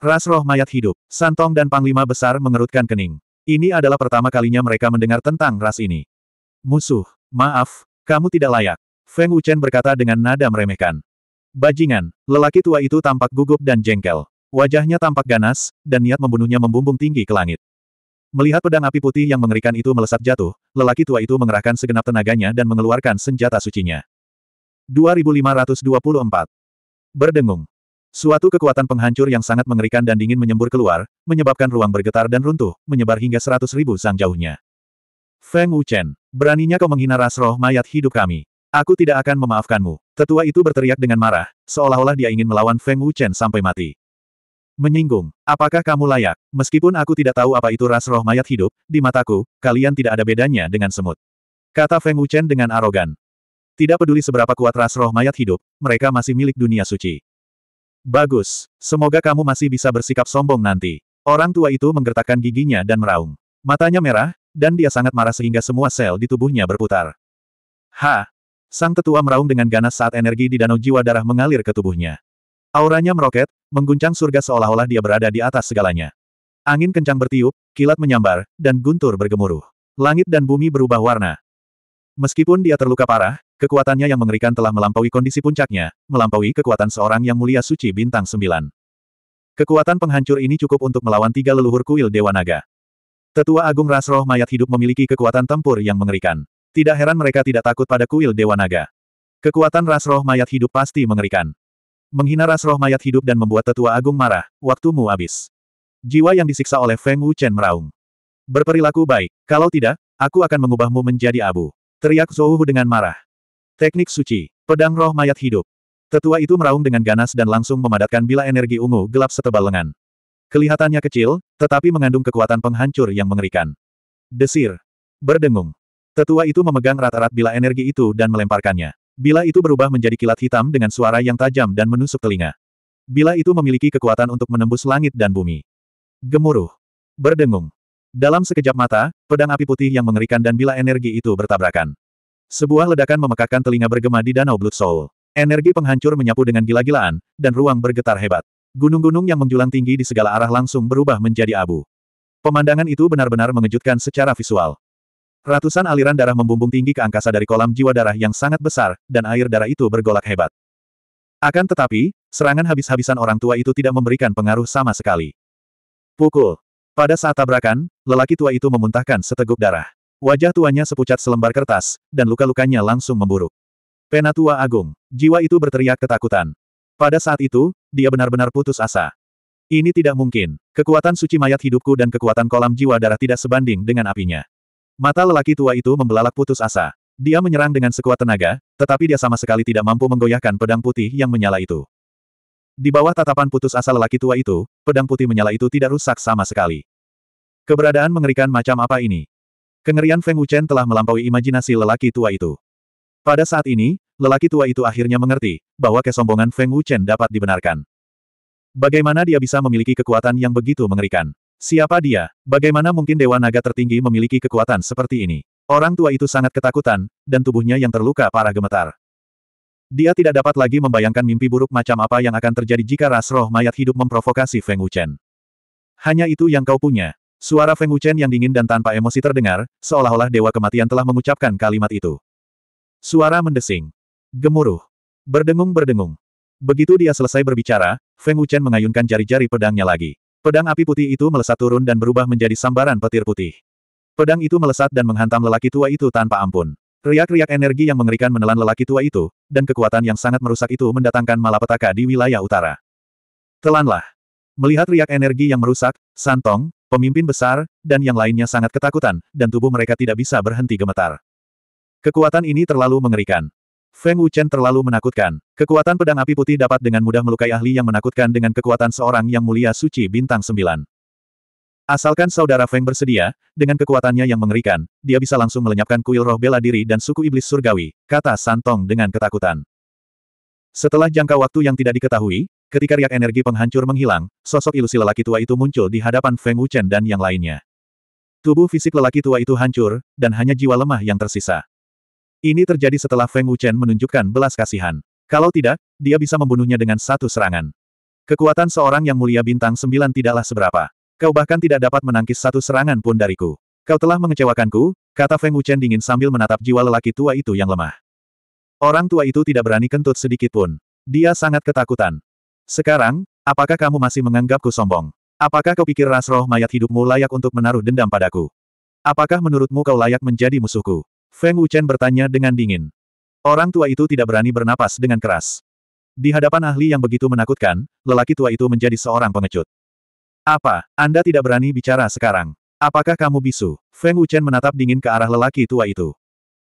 Ras roh mayat hidup, Santong dan Panglima Besar mengerutkan kening. Ini adalah pertama kalinya mereka mendengar tentang ras ini. Musuh, maaf, kamu tidak layak. Feng Wuchen berkata dengan nada meremehkan. Bajingan, lelaki tua itu tampak gugup dan jengkel. Wajahnya tampak ganas, dan niat membunuhnya membumbung tinggi ke langit. Melihat pedang api putih yang mengerikan itu melesat jatuh, lelaki tua itu mengerahkan segenap tenaganya dan mengeluarkan senjata sucinya. 2524 Berdengung. Suatu kekuatan penghancur yang sangat mengerikan dan dingin menyembur keluar, menyebabkan ruang bergetar dan runtuh, menyebar hingga seratus ribu sang jauhnya. Feng Wuchen, beraninya kau menghina ras roh mayat hidup kami. Aku tidak akan memaafkanmu. Tetua itu berteriak dengan marah, seolah-olah dia ingin melawan Feng Wuchen sampai mati. Menyinggung, apakah kamu layak? Meskipun aku tidak tahu apa itu ras roh mayat hidup, di mataku, kalian tidak ada bedanya dengan semut. Kata Feng Wuchen dengan arogan. Tidak peduli seberapa kuat ras roh mayat hidup, mereka masih milik dunia suci. Bagus. Semoga kamu masih bisa bersikap sombong nanti. Orang tua itu menggertakkan giginya dan meraung. Matanya merah, dan dia sangat marah sehingga semua sel di tubuhnya berputar. Ha! Sang tetua meraung dengan ganas saat energi di danau jiwa darah mengalir ke tubuhnya. Auranya meroket, mengguncang surga seolah-olah dia berada di atas segalanya. Angin kencang bertiup, kilat menyambar, dan guntur bergemuruh. Langit dan bumi berubah warna. Meskipun dia terluka parah, Kekuatannya yang mengerikan telah melampaui kondisi puncaknya, melampaui kekuatan seorang yang mulia suci bintang sembilan. Kekuatan penghancur ini cukup untuk melawan tiga leluhur kuil Dewa Naga. Tetua Agung Rasroh Mayat Hidup memiliki kekuatan tempur yang mengerikan. Tidak heran mereka tidak takut pada kuil Dewa Naga. Kekuatan Rasroh Mayat Hidup pasti mengerikan. Menghina Rasroh Mayat Hidup dan membuat Tetua Agung marah, waktumu habis. Jiwa yang disiksa oleh Feng Wuchen meraung. Berperilaku baik, kalau tidak, aku akan mengubahmu menjadi abu. Teriak Zhou dengan marah. Teknik suci. Pedang roh mayat hidup. Tetua itu meraung dengan ganas dan langsung memadatkan bila energi ungu gelap setebal lengan. Kelihatannya kecil, tetapi mengandung kekuatan penghancur yang mengerikan. Desir. Berdengung. Tetua itu memegang rata-rata bila energi itu dan melemparkannya. Bila itu berubah menjadi kilat hitam dengan suara yang tajam dan menusuk telinga. Bila itu memiliki kekuatan untuk menembus langit dan bumi. Gemuruh. Berdengung. Dalam sekejap mata, pedang api putih yang mengerikan dan bila energi itu bertabrakan. Sebuah ledakan memekakan telinga bergema di Danau Blood Soul. Energi penghancur menyapu dengan gila-gilaan, dan ruang bergetar hebat. Gunung-gunung yang menjulang tinggi di segala arah langsung berubah menjadi abu. Pemandangan itu benar-benar mengejutkan secara visual. Ratusan aliran darah membumbung tinggi ke angkasa dari kolam jiwa darah yang sangat besar, dan air darah itu bergolak hebat. Akan tetapi, serangan habis-habisan orang tua itu tidak memberikan pengaruh sama sekali. Pukul. Pada saat tabrakan, lelaki tua itu memuntahkan seteguk darah. Wajah tuanya sepucat selembar kertas, dan luka-lukanya langsung memburuk. Penatua Agung, jiwa itu berteriak ketakutan. Pada saat itu, dia benar-benar putus asa. Ini tidak mungkin. Kekuatan suci mayat hidupku dan kekuatan kolam jiwa darah tidak sebanding dengan apinya. Mata lelaki tua itu membelalak putus asa. Dia menyerang dengan sekuat tenaga, tetapi dia sama sekali tidak mampu menggoyahkan pedang putih yang menyala itu. Di bawah tatapan putus asa lelaki tua itu, pedang putih menyala itu tidak rusak sama sekali. Keberadaan mengerikan macam apa ini? Kengerian Feng Wuchen telah melampaui imajinasi lelaki tua itu. Pada saat ini, lelaki tua itu akhirnya mengerti bahwa kesombongan Feng Wuchen dapat dibenarkan. Bagaimana dia bisa memiliki kekuatan yang begitu mengerikan? Siapa dia? Bagaimana mungkin Dewa Naga tertinggi memiliki kekuatan seperti ini? Orang tua itu sangat ketakutan, dan tubuhnya yang terluka parah gemetar. Dia tidak dapat lagi membayangkan mimpi buruk macam apa yang akan terjadi jika ras roh mayat hidup memprovokasi Feng Wuchen. Hanya itu yang kau punya, Suara Feng Wuchen yang dingin dan tanpa emosi terdengar, seolah-olah Dewa Kematian telah mengucapkan kalimat itu. Suara mendesing. Gemuruh. Berdengung-berdengung. Begitu dia selesai berbicara, Feng Wuchen mengayunkan jari-jari pedangnya lagi. Pedang api putih itu melesat turun dan berubah menjadi sambaran petir putih. Pedang itu melesat dan menghantam lelaki tua itu tanpa ampun. Riak-riak energi yang mengerikan menelan lelaki tua itu, dan kekuatan yang sangat merusak itu mendatangkan malapetaka di wilayah utara. Telanlah. Melihat riak energi yang merusak, Santong, pemimpin besar, dan yang lainnya sangat ketakutan, dan tubuh mereka tidak bisa berhenti gemetar. Kekuatan ini terlalu mengerikan. Feng Wuchen terlalu menakutkan. Kekuatan pedang api putih dapat dengan mudah melukai ahli yang menakutkan dengan kekuatan seorang yang mulia suci bintang sembilan. Asalkan saudara Feng bersedia, dengan kekuatannya yang mengerikan, dia bisa langsung melenyapkan kuil roh bela diri dan suku iblis surgawi, kata Santong dengan ketakutan. Setelah jangka waktu yang tidak diketahui, Ketika riak energi penghancur menghilang, sosok ilusi lelaki tua itu muncul di hadapan Feng Wuchen dan yang lainnya. Tubuh fisik lelaki tua itu hancur, dan hanya jiwa lemah yang tersisa. Ini terjadi setelah Feng Wuchen menunjukkan belas kasihan. Kalau tidak, dia bisa membunuhnya dengan satu serangan. Kekuatan seorang yang mulia bintang sembilan tidaklah seberapa. Kau bahkan tidak dapat menangkis satu serangan pun dariku. Kau telah mengecewakanku, kata Feng Wuchen dingin sambil menatap jiwa lelaki tua itu yang lemah. Orang tua itu tidak berani kentut sedikit pun. Dia sangat ketakutan. Sekarang, apakah kamu masih menganggapku sombong? Apakah kau pikir ras roh mayat hidupmu layak untuk menaruh dendam padaku? Apakah menurutmu kau layak menjadi musuhku? Feng Wuchen bertanya dengan dingin. Orang tua itu tidak berani bernapas dengan keras. Di hadapan ahli yang begitu menakutkan, lelaki tua itu menjadi seorang pengecut. Apa, Anda tidak berani bicara sekarang? Apakah kamu bisu? Feng Wuchen menatap dingin ke arah lelaki tua itu.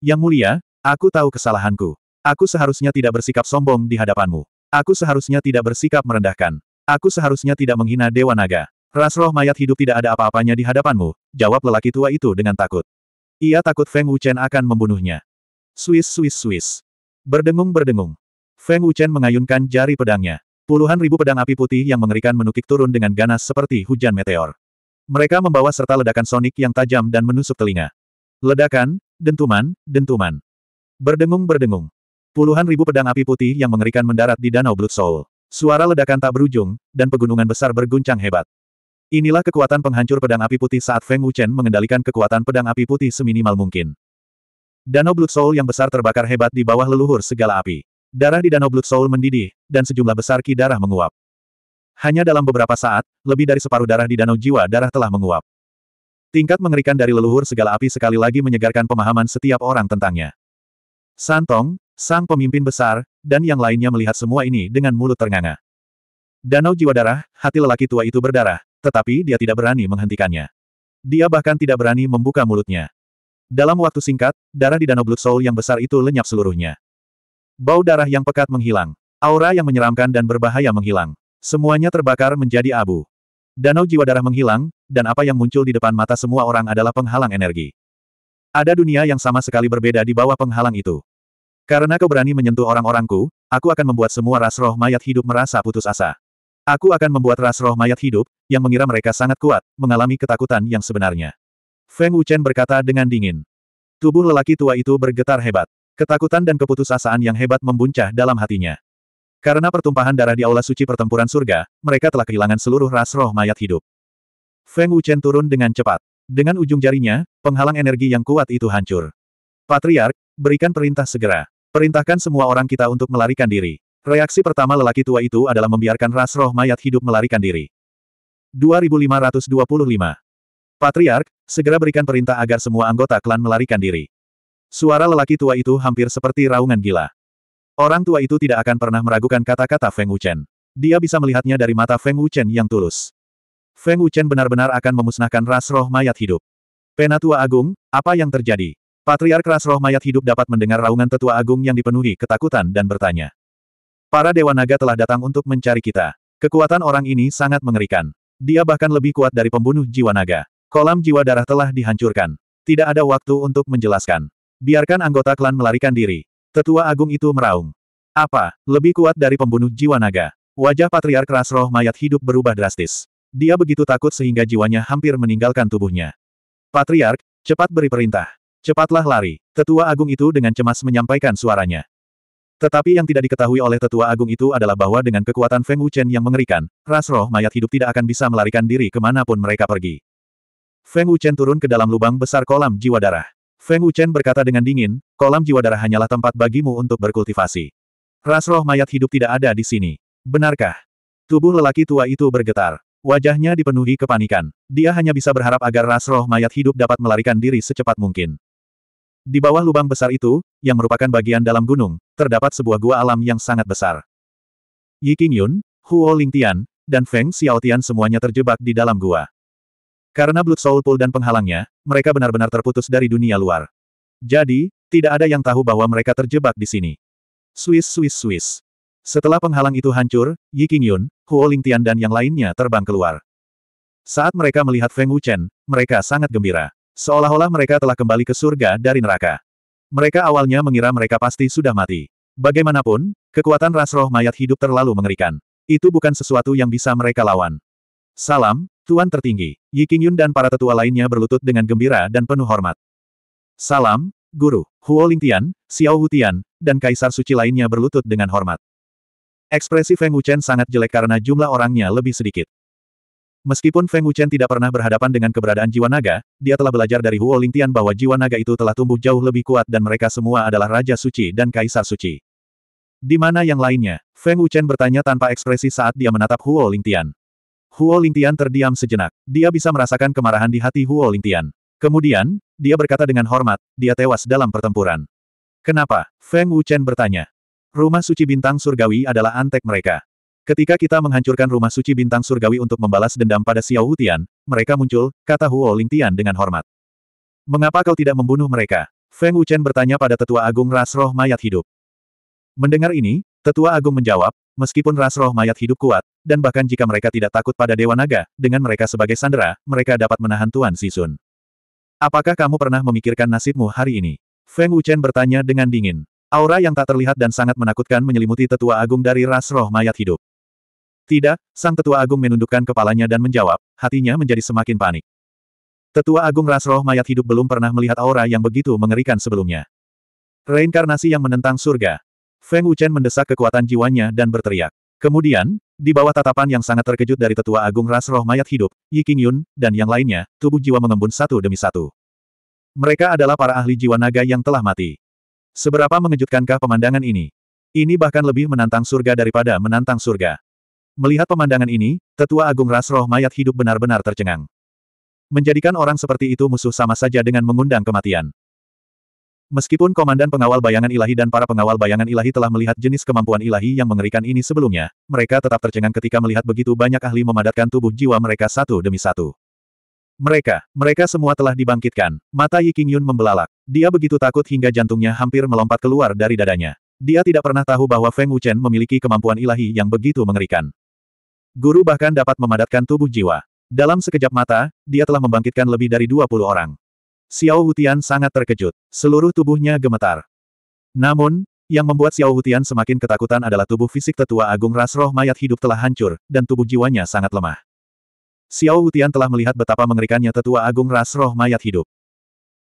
Yang mulia, aku tahu kesalahanku. Aku seharusnya tidak bersikap sombong di hadapanmu. Aku seharusnya tidak bersikap merendahkan. Aku seharusnya tidak menghina Dewa Naga. Ras roh mayat hidup tidak ada apa-apanya di hadapanmu, jawab lelaki tua itu dengan takut. Ia takut Feng Wuchen akan membunuhnya. Swiss Swiss Swiss. Berdengung-berdengung. Feng Wuchen mengayunkan jari pedangnya. Puluhan ribu pedang api putih yang mengerikan menukik turun dengan ganas seperti hujan meteor. Mereka membawa serta ledakan sonik yang tajam dan menusuk telinga. Ledakan, dentuman, dentuman. Berdengung-berdengung. Puluhan ribu pedang api putih yang mengerikan mendarat di Danau Blood Soul. Suara ledakan tak berujung, dan pegunungan besar berguncang hebat. Inilah kekuatan penghancur pedang api putih saat Feng Wuchen mengendalikan kekuatan pedang api putih seminimal mungkin. Danau Blood Soul yang besar terbakar hebat di bawah leluhur segala api. Darah di Danau Blood Soul mendidih, dan sejumlah besar ki darah menguap. Hanya dalam beberapa saat, lebih dari separuh darah di Danau Jiwa darah telah menguap. Tingkat mengerikan dari leluhur segala api sekali lagi menyegarkan pemahaman setiap orang tentangnya. Santong, sang pemimpin besar, dan yang lainnya melihat semua ini dengan mulut ternganga. Danau jiwa darah, hati lelaki tua itu berdarah, tetapi dia tidak berani menghentikannya. Dia bahkan tidak berani membuka mulutnya. Dalam waktu singkat, darah di danau Blood Soul yang besar itu lenyap seluruhnya. Bau darah yang pekat menghilang. Aura yang menyeramkan dan berbahaya menghilang. Semuanya terbakar menjadi abu. Danau jiwa darah menghilang, dan apa yang muncul di depan mata semua orang adalah penghalang energi. Ada dunia yang sama sekali berbeda di bawah penghalang itu. Karena kau berani menyentuh orang-orangku, aku akan membuat semua ras roh mayat hidup merasa putus asa. Aku akan membuat ras roh mayat hidup, yang mengira mereka sangat kuat, mengalami ketakutan yang sebenarnya. Feng Wuchen berkata dengan dingin. Tubuh lelaki tua itu bergetar hebat. Ketakutan dan keputusasaan yang hebat membuncah dalam hatinya. Karena pertumpahan darah di aula suci pertempuran surga, mereka telah kehilangan seluruh ras roh mayat hidup. Feng Wuchen turun dengan cepat. Dengan ujung jarinya, penghalang energi yang kuat itu hancur. Patriark, berikan perintah segera. Perintahkan semua orang kita untuk melarikan diri. Reaksi pertama lelaki tua itu adalah membiarkan ras roh mayat hidup melarikan diri. 2525 Patriark, segera berikan perintah agar semua anggota klan melarikan diri. Suara lelaki tua itu hampir seperti raungan gila. Orang tua itu tidak akan pernah meragukan kata-kata Feng Wuchen. Dia bisa melihatnya dari mata Feng Wuchen yang tulus. Feng Wuchen benar-benar akan memusnahkan ras roh mayat hidup. Penatua Agung, apa yang terjadi? Patriark Ras Roh Mayat Hidup dapat mendengar raungan tetua agung yang dipenuhi ketakutan dan bertanya. Para Dewa Naga telah datang untuk mencari kita. Kekuatan orang ini sangat mengerikan. Dia bahkan lebih kuat dari pembunuh jiwa naga. Kolam jiwa darah telah dihancurkan. Tidak ada waktu untuk menjelaskan. Biarkan anggota klan melarikan diri. Tetua agung itu meraung. Apa, lebih kuat dari pembunuh jiwa naga? Wajah Patriark Ras Roh Mayat Hidup berubah drastis. Dia begitu takut sehingga jiwanya hampir meninggalkan tubuhnya. Patriark, cepat beri perintah. Cepatlah lari. Tetua agung itu dengan cemas menyampaikan suaranya. Tetapi yang tidak diketahui oleh tetua agung itu adalah bahwa dengan kekuatan Feng Wuchen yang mengerikan, ras roh mayat hidup tidak akan bisa melarikan diri kemanapun mereka pergi. Feng Wuchen turun ke dalam lubang besar kolam jiwa darah. Feng Wuchen berkata dengan dingin, kolam jiwa darah hanyalah tempat bagimu untuk berkultivasi. Ras roh mayat hidup tidak ada di sini. Benarkah? Tubuh lelaki tua itu bergetar. Wajahnya dipenuhi kepanikan. Dia hanya bisa berharap agar ras roh mayat hidup dapat melarikan diri secepat mungkin. Di bawah lubang besar itu, yang merupakan bagian dalam gunung, terdapat sebuah gua alam yang sangat besar. Yi Qingyun, Huo Lingtian, dan Feng Xiaotian semuanya terjebak di dalam gua. Karena Blood Soul Pool dan penghalangnya, mereka benar-benar terputus dari dunia luar. Jadi, tidak ada yang tahu bahwa mereka terjebak di sini. Swiss Swiss Swiss. Setelah penghalang itu hancur, Yi Qingyun, Huo Lingtian dan yang lainnya terbang keluar. Saat mereka melihat Feng Wuchen, mereka sangat gembira. Seolah-olah mereka telah kembali ke surga dari neraka. Mereka awalnya mengira mereka pasti sudah mati. Bagaimanapun, kekuatan ras roh mayat hidup terlalu mengerikan. Itu bukan sesuatu yang bisa mereka lawan. Salam, Tuan Tertinggi. Yi Qingyun dan para tetua lainnya berlutut dengan gembira dan penuh hormat. Salam, Guru, Huo Lingtian, Xiao Hutian, dan Kaisar Suci lainnya berlutut dengan hormat. Ekspresi Feng Wuchen sangat jelek karena jumlah orangnya lebih sedikit. Meskipun Feng Wuchen tidak pernah berhadapan dengan keberadaan jiwa naga, dia telah belajar dari Huo Lingtian bahwa jiwa naga itu telah tumbuh jauh lebih kuat dan mereka semua adalah Raja Suci dan Kaisar Suci. Di mana yang lainnya? Feng Wuchen bertanya tanpa ekspresi saat dia menatap Huo Lingtian. Huo Lingtian terdiam sejenak. Dia bisa merasakan kemarahan di hati Huo Lingtian. Kemudian, dia berkata dengan hormat, dia tewas dalam pertempuran. Kenapa? Feng Wuchen bertanya. Rumah suci bintang surgawi adalah antek mereka. Ketika kita menghancurkan rumah suci bintang surgawi untuk membalas dendam pada Xiao Hutian, mereka muncul, kata Huo Lingtian dengan hormat. Mengapa kau tidak membunuh mereka? Feng Wuchen bertanya pada tetua agung ras roh mayat hidup. Mendengar ini, tetua agung menjawab, meskipun ras roh mayat hidup kuat, dan bahkan jika mereka tidak takut pada Dewa Naga, dengan mereka sebagai sandera, mereka dapat menahan Tuan Sisun. Apakah kamu pernah memikirkan nasibmu hari ini? Feng Wuchen bertanya dengan dingin. Aura yang tak terlihat dan sangat menakutkan menyelimuti tetua agung dari ras roh mayat hidup. Tidak, Sang Tetua Agung menundukkan kepalanya dan menjawab, hatinya menjadi semakin panik. Tetua Agung Ras Roh mayat hidup belum pernah melihat aura yang begitu mengerikan sebelumnya. Reinkarnasi yang menentang surga. Feng Wuchen mendesak kekuatan jiwanya dan berteriak. Kemudian, di bawah tatapan yang sangat terkejut dari Tetua Agung Ras Roh mayat hidup, Yi King Yun dan yang lainnya, tubuh jiwa mengembun satu demi satu. Mereka adalah para ahli jiwa naga yang telah mati. Seberapa mengejutkankah pemandangan ini? Ini bahkan lebih menantang surga daripada menantang surga. Melihat pemandangan ini, Tetua Agung Ras Roh mayat hidup benar-benar tercengang. Menjadikan orang seperti itu musuh sama saja dengan mengundang kematian. Meskipun Komandan Pengawal Bayangan Ilahi dan para pengawal bayangan ilahi telah melihat jenis kemampuan ilahi yang mengerikan ini sebelumnya, mereka tetap tercengang ketika melihat begitu banyak ahli memadatkan tubuh jiwa mereka satu demi satu. Mereka, mereka semua telah dibangkitkan. Mata Yi Qingyun membelalak. Dia begitu takut hingga jantungnya hampir melompat keluar dari dadanya. Dia tidak pernah tahu bahwa Feng Wuchen memiliki kemampuan ilahi yang begitu mengerikan. Guru bahkan dapat memadatkan tubuh jiwa. Dalam sekejap mata, dia telah membangkitkan lebih dari 20 orang. Xiao Hutian sangat terkejut. Seluruh tubuhnya gemetar. Namun, yang membuat Xiao Hutian semakin ketakutan adalah tubuh fisik tetua agung ras roh mayat hidup telah hancur, dan tubuh jiwanya sangat lemah. Xiao Hutian telah melihat betapa mengerikannya tetua agung ras roh mayat hidup.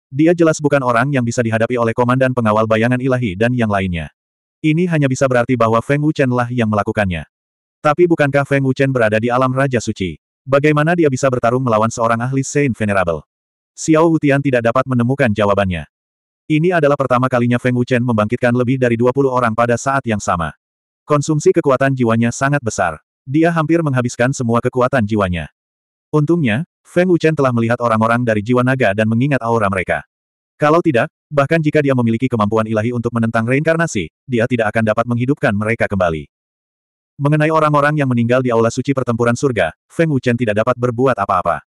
Dia jelas bukan orang yang bisa dihadapi oleh komandan pengawal bayangan ilahi dan yang lainnya. Ini hanya bisa berarti bahwa Feng Wuchen lah yang melakukannya. Tapi bukankah Feng Wuchen berada di alam Raja Suci? Bagaimana dia bisa bertarung melawan seorang ahli Saint Venerable? Xiao Hutian tidak dapat menemukan jawabannya. Ini adalah pertama kalinya Feng Wuchen membangkitkan lebih dari 20 orang pada saat yang sama. Konsumsi kekuatan jiwanya sangat besar. Dia hampir menghabiskan semua kekuatan jiwanya. Untungnya, Feng Wuchen telah melihat orang-orang dari jiwa naga dan mengingat aura mereka. Kalau tidak, bahkan jika dia memiliki kemampuan ilahi untuk menentang reinkarnasi, dia tidak akan dapat menghidupkan mereka kembali. Mengenai orang-orang yang meninggal di aula suci pertempuran surga, Feng Wuchen tidak dapat berbuat apa-apa.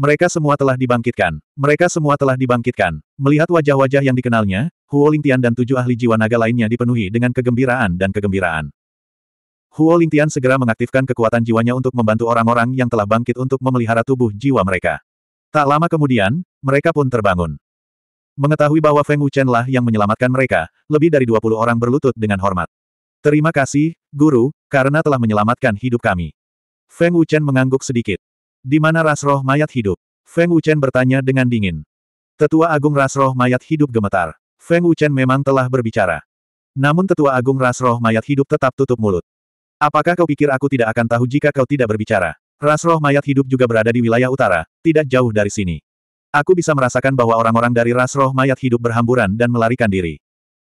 Mereka semua telah dibangkitkan. Mereka semua telah dibangkitkan. Melihat wajah-wajah yang dikenalnya, Huo Lingtian dan tujuh ahli jiwa naga lainnya dipenuhi dengan kegembiraan dan kegembiraan. Huo Lingtian segera mengaktifkan kekuatan jiwanya untuk membantu orang-orang yang telah bangkit untuk memelihara tubuh jiwa mereka. Tak lama kemudian, mereka pun terbangun. Mengetahui bahwa Feng Wuchen lah yang menyelamatkan mereka, lebih dari 20 orang berlutut dengan hormat. Terima kasih, Guru, karena telah menyelamatkan hidup kami. Feng Wuchen mengangguk sedikit. Di mana ras roh mayat hidup? Feng Wuchen bertanya dengan dingin. Tetua Agung Ras Roh Mayat Hidup gemetar. Feng Wuchen memang telah berbicara. Namun Tetua Agung Ras Roh Mayat Hidup tetap tutup mulut. Apakah kau pikir aku tidak akan tahu jika kau tidak berbicara? Ras Roh Mayat Hidup juga berada di wilayah utara, tidak jauh dari sini. Aku bisa merasakan bahwa orang-orang dari Ras Roh Mayat Hidup berhamburan dan melarikan diri.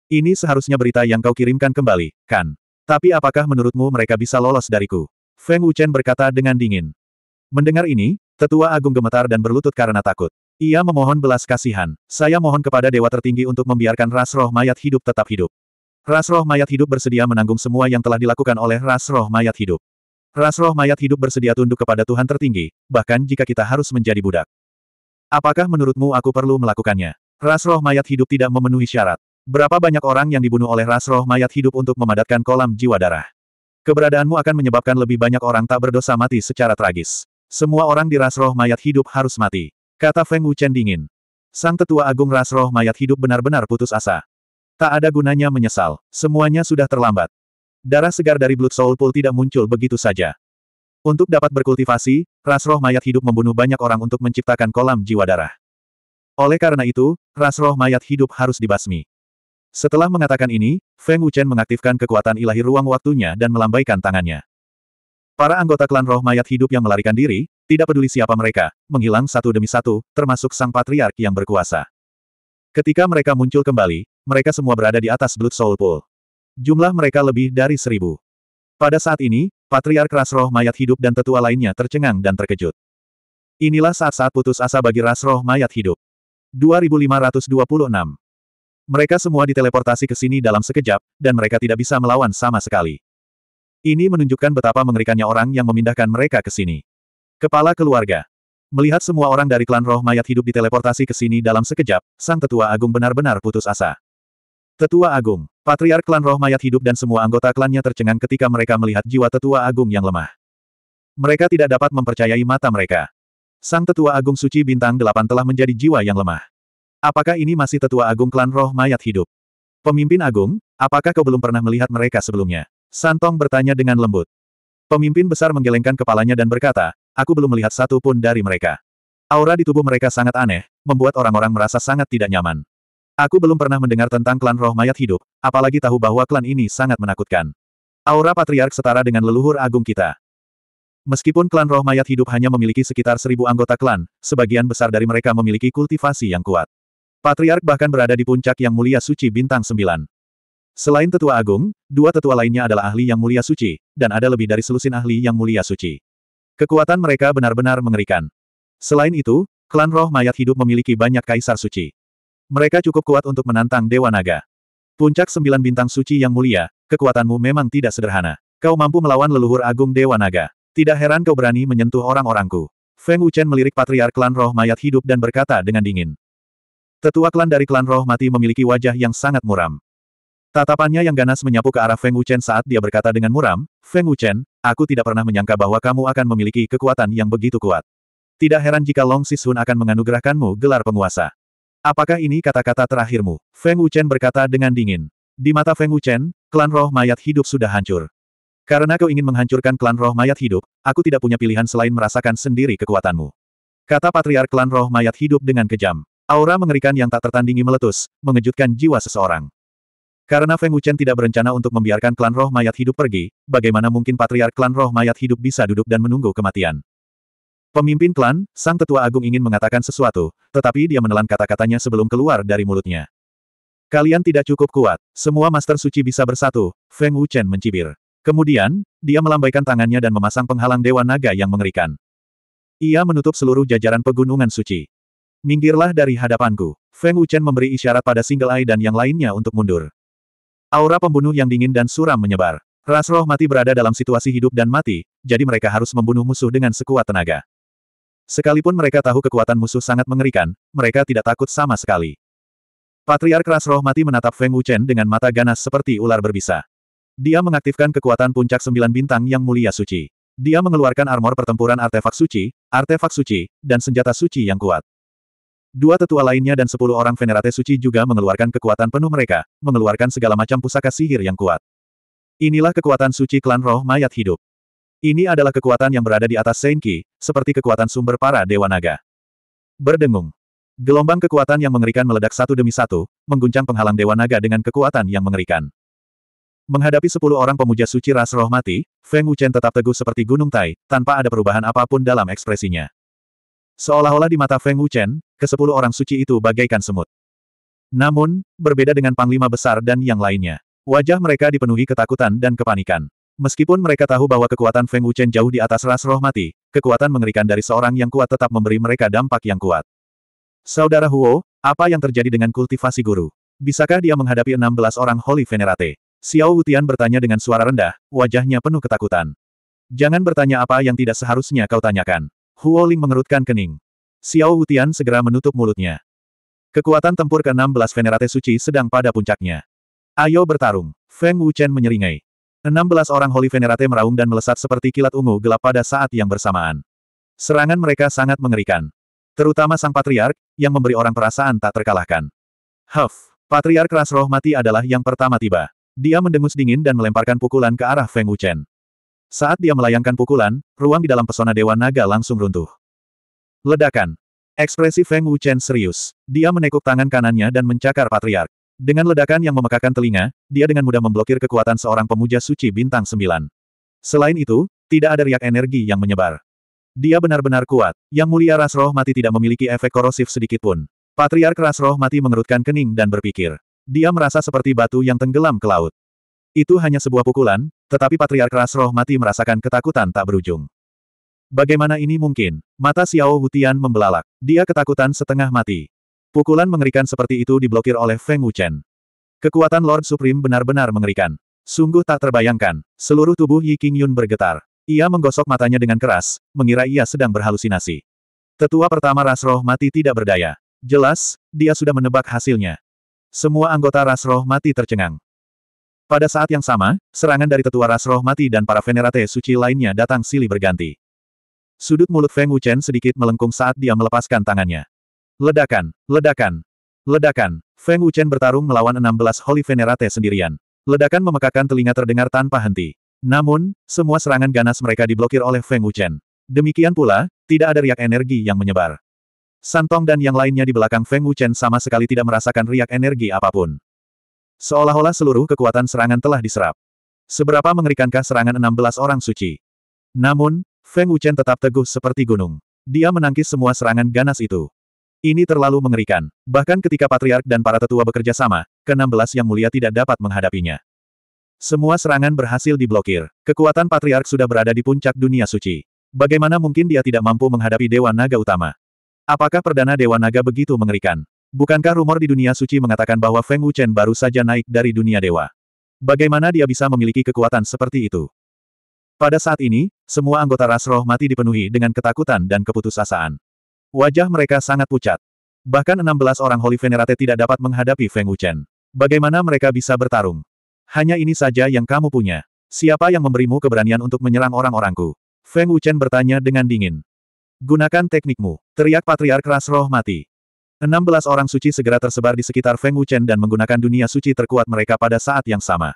Ini seharusnya berita yang kau kirimkan kembali, kan? Tapi apakah menurutmu mereka bisa lolos dariku? Feng Wuchen berkata dengan dingin. Mendengar ini, tetua agung gemetar dan berlutut karena takut. Ia memohon belas kasihan. Saya mohon kepada dewa tertinggi untuk membiarkan ras roh mayat hidup tetap hidup. Ras roh mayat hidup bersedia menanggung semua yang telah dilakukan oleh ras roh mayat hidup. Ras roh mayat hidup bersedia tunduk kepada Tuhan tertinggi, bahkan jika kita harus menjadi budak. Apakah menurutmu aku perlu melakukannya? Ras roh mayat hidup tidak memenuhi syarat. Berapa banyak orang yang dibunuh oleh ras roh mayat hidup untuk memadatkan kolam jiwa darah? Keberadaanmu akan menyebabkan lebih banyak orang tak berdosa mati secara tragis. Semua orang di ras roh mayat hidup harus mati. Kata Feng Wuchen dingin. Sang tetua agung ras roh mayat hidup benar-benar putus asa. Tak ada gunanya menyesal. Semuanya sudah terlambat. Darah segar dari Blood Soul Pool tidak muncul begitu saja. Untuk dapat berkultivasi, ras roh mayat hidup membunuh banyak orang untuk menciptakan kolam jiwa darah. Oleh karena itu, ras roh mayat hidup harus dibasmi. Setelah mengatakan ini, Feng Wuchen mengaktifkan kekuatan ilahi ruang waktunya dan melambaikan tangannya. Para anggota klan roh mayat hidup yang melarikan diri, tidak peduli siapa mereka, menghilang satu demi satu, termasuk sang patriark yang berkuasa. Ketika mereka muncul kembali, mereka semua berada di atas Blood Soul Pool. Jumlah mereka lebih dari seribu. Pada saat ini, patriark ras roh mayat hidup dan tetua lainnya tercengang dan terkejut. Inilah saat-saat putus asa bagi ras roh mayat hidup. 2526 mereka semua diteleportasi ke sini dalam sekejap, dan mereka tidak bisa melawan sama sekali. Ini menunjukkan betapa mengerikannya orang yang memindahkan mereka ke sini. Kepala keluarga. Melihat semua orang dari klan roh mayat hidup diteleportasi ke sini dalam sekejap, sang tetua agung benar-benar putus asa. Tetua agung, patriark klan roh mayat hidup dan semua anggota klannya tercengang ketika mereka melihat jiwa tetua agung yang lemah. Mereka tidak dapat mempercayai mata mereka. Sang tetua agung suci bintang delapan telah menjadi jiwa yang lemah. Apakah ini masih tetua agung klan roh mayat hidup? Pemimpin agung, apakah kau belum pernah melihat mereka sebelumnya? Santong bertanya dengan lembut. Pemimpin besar menggelengkan kepalanya dan berkata, aku belum melihat satu pun dari mereka. Aura di tubuh mereka sangat aneh, membuat orang-orang merasa sangat tidak nyaman. Aku belum pernah mendengar tentang klan roh mayat hidup, apalagi tahu bahwa klan ini sangat menakutkan. Aura patriark setara dengan leluhur agung kita. Meskipun klan roh mayat hidup hanya memiliki sekitar seribu anggota klan, sebagian besar dari mereka memiliki kultivasi yang kuat. Patriark bahkan berada di puncak yang mulia suci bintang sembilan. Selain tetua agung, dua tetua lainnya adalah ahli yang mulia suci, dan ada lebih dari selusin ahli yang mulia suci. Kekuatan mereka benar-benar mengerikan. Selain itu, klan roh mayat hidup memiliki banyak kaisar suci. Mereka cukup kuat untuk menantang Dewa Naga. Puncak sembilan bintang suci yang mulia, kekuatanmu memang tidak sederhana. Kau mampu melawan leluhur agung Dewa Naga. Tidak heran kau berani menyentuh orang-orangku. Feng Wuchen melirik patriark klan roh mayat hidup dan berkata dengan dingin. Tetua klan dari klan roh mati memiliki wajah yang sangat muram. Tatapannya yang ganas menyapu ke arah Feng Wuchen saat dia berkata dengan muram, Feng Wuchen, aku tidak pernah menyangka bahwa kamu akan memiliki kekuatan yang begitu kuat. Tidak heran jika Long Sisun akan menganugerahkanmu gelar penguasa. Apakah ini kata-kata terakhirmu? Feng Wuchen berkata dengan dingin. Di mata Feng Wuchen, klan roh mayat hidup sudah hancur. Karena kau ingin menghancurkan klan roh mayat hidup, aku tidak punya pilihan selain merasakan sendiri kekuatanmu. Kata patriark klan roh mayat hidup dengan kejam. Aura mengerikan yang tak tertandingi meletus, mengejutkan jiwa seseorang. Karena Feng Wuchen tidak berencana untuk membiarkan klan roh mayat hidup pergi, bagaimana mungkin patriark klan roh mayat hidup bisa duduk dan menunggu kematian? Pemimpin klan, sang tetua agung ingin mengatakan sesuatu, tetapi dia menelan kata-katanya sebelum keluar dari mulutnya. Kalian tidak cukup kuat, semua master suci bisa bersatu, Feng Wuchen mencibir. Kemudian, dia melambaikan tangannya dan memasang penghalang dewa naga yang mengerikan. Ia menutup seluruh jajaran pegunungan suci. Minggirlah dari hadapanku. Feng Wuchen memberi isyarat pada Single Eye dan yang lainnya untuk mundur. Aura pembunuh yang dingin dan suram menyebar. Ras roh mati berada dalam situasi hidup dan mati, jadi mereka harus membunuh musuh dengan sekuat tenaga. Sekalipun mereka tahu kekuatan musuh sangat mengerikan, mereka tidak takut sama sekali. Patriark Ras Roh Mati menatap Feng Wuchen dengan mata ganas seperti ular berbisa. Dia mengaktifkan kekuatan puncak sembilan bintang yang mulia suci. Dia mengeluarkan armor pertempuran artefak suci, artefak suci, dan senjata suci yang kuat. Dua tetua lainnya dan sepuluh orang Venerate Suci juga mengeluarkan kekuatan penuh mereka, mengeluarkan segala macam pusaka sihir yang kuat. Inilah kekuatan suci klan roh mayat hidup. Ini adalah kekuatan yang berada di atas Senki, seperti kekuatan sumber para Dewa Naga. Berdengung. Gelombang kekuatan yang mengerikan meledak satu demi satu, mengguncang penghalang Dewa Naga dengan kekuatan yang mengerikan. Menghadapi sepuluh orang pemuja suci ras roh mati, Feng Wuchen tetap teguh seperti gunung Tai, tanpa ada perubahan apapun dalam ekspresinya. Seolah-olah di mata Feng Wuchen, kesepuluh orang suci itu bagaikan semut. Namun, berbeda dengan Panglima Besar dan yang lainnya. Wajah mereka dipenuhi ketakutan dan kepanikan. Meskipun mereka tahu bahwa kekuatan Feng Wuchen jauh di atas ras roh mati, kekuatan mengerikan dari seorang yang kuat tetap memberi mereka dampak yang kuat. Saudara Huo, apa yang terjadi dengan kultivasi guru? Bisakah dia menghadapi 16 orang Holy Venerate? Xiao Wutian bertanya dengan suara rendah, wajahnya penuh ketakutan. Jangan bertanya apa yang tidak seharusnya kau tanyakan. Huoling mengerutkan kening. Xiao Wutian segera menutup mulutnya. Kekuatan tempur ke-16 Venerate Suci sedang pada puncaknya. Ayo bertarung. Feng Wuchen menyeringai. 16 orang Holy Venerate meraung dan melesat seperti kilat ungu gelap pada saat yang bersamaan. Serangan mereka sangat mengerikan. Terutama sang patriark, yang memberi orang perasaan tak terkalahkan. Huff, patriark Rasroh mati adalah yang pertama tiba. Dia mendengus dingin dan melemparkan pukulan ke arah Feng Wuchen. Saat dia melayangkan pukulan, ruang di dalam pesona Dewa Naga langsung runtuh. Ledakan. Ekspresi Feng Wuchen serius. Dia menekuk tangan kanannya dan mencakar patriark. Dengan ledakan yang memekakan telinga, dia dengan mudah memblokir kekuatan seorang pemuja suci bintang sembilan. Selain itu, tidak ada riak energi yang menyebar. Dia benar-benar kuat. Yang mulia ras roh mati tidak memiliki efek korosif sedikitpun. Patriark ras roh mati mengerutkan kening dan berpikir. Dia merasa seperti batu yang tenggelam ke laut. Itu hanya sebuah pukulan, tetapi Patriark Rasroh Mati merasakan ketakutan tak berujung. Bagaimana ini mungkin? Mata Xiao Hutian membelalak. Dia ketakutan setengah mati. Pukulan mengerikan seperti itu diblokir oleh Feng Wuchen. Kekuatan Lord Supreme benar-benar mengerikan. Sungguh tak terbayangkan. Seluruh tubuh Yi Yun bergetar. Ia menggosok matanya dengan keras, mengira ia sedang berhalusinasi. Tetua pertama Rasroh Mati tidak berdaya. Jelas, dia sudah menebak hasilnya. Semua anggota Rasroh Mati tercengang. Pada saat yang sama, serangan dari tetua ras roh mati dan para venerate suci lainnya datang silih berganti. Sudut mulut Feng Wuchen sedikit melengkung saat dia melepaskan tangannya. Ledakan, ledakan, ledakan. Feng Wuchen bertarung melawan 16 Holy Venerate sendirian. Ledakan memekakan telinga terdengar tanpa henti. Namun, semua serangan ganas mereka diblokir oleh Feng Wuchen. Demikian pula, tidak ada riak energi yang menyebar. Santong dan yang lainnya di belakang Feng Wuchen sama sekali tidak merasakan riak energi apapun. Seolah-olah seluruh kekuatan serangan telah diserap. Seberapa mengerikankah serangan 16 orang suci? Namun, Feng Wuchen tetap teguh seperti gunung. Dia menangkis semua serangan ganas itu. Ini terlalu mengerikan. Bahkan ketika Patriark dan para tetua bekerja sama, ke-16 yang mulia tidak dapat menghadapinya. Semua serangan berhasil diblokir. Kekuatan Patriark sudah berada di puncak dunia suci. Bagaimana mungkin dia tidak mampu menghadapi Dewa Naga utama? Apakah Perdana Dewa Naga begitu mengerikan? Bukankah rumor di dunia suci mengatakan bahwa Feng Wuchen baru saja naik dari dunia dewa? Bagaimana dia bisa memiliki kekuatan seperti itu? Pada saat ini, semua anggota ras roh mati dipenuhi dengan ketakutan dan keputusasaan. Wajah mereka sangat pucat. Bahkan 16 orang Holy Venerate tidak dapat menghadapi Feng Wuchen. Bagaimana mereka bisa bertarung? Hanya ini saja yang kamu punya. Siapa yang memberimu keberanian untuk menyerang orang-orangku? Feng Wuchen bertanya dengan dingin. Gunakan teknikmu, teriak Patriark Ras Roh Mati. 16 orang suci segera tersebar di sekitar Feng Wuchen dan menggunakan dunia suci terkuat mereka pada saat yang sama.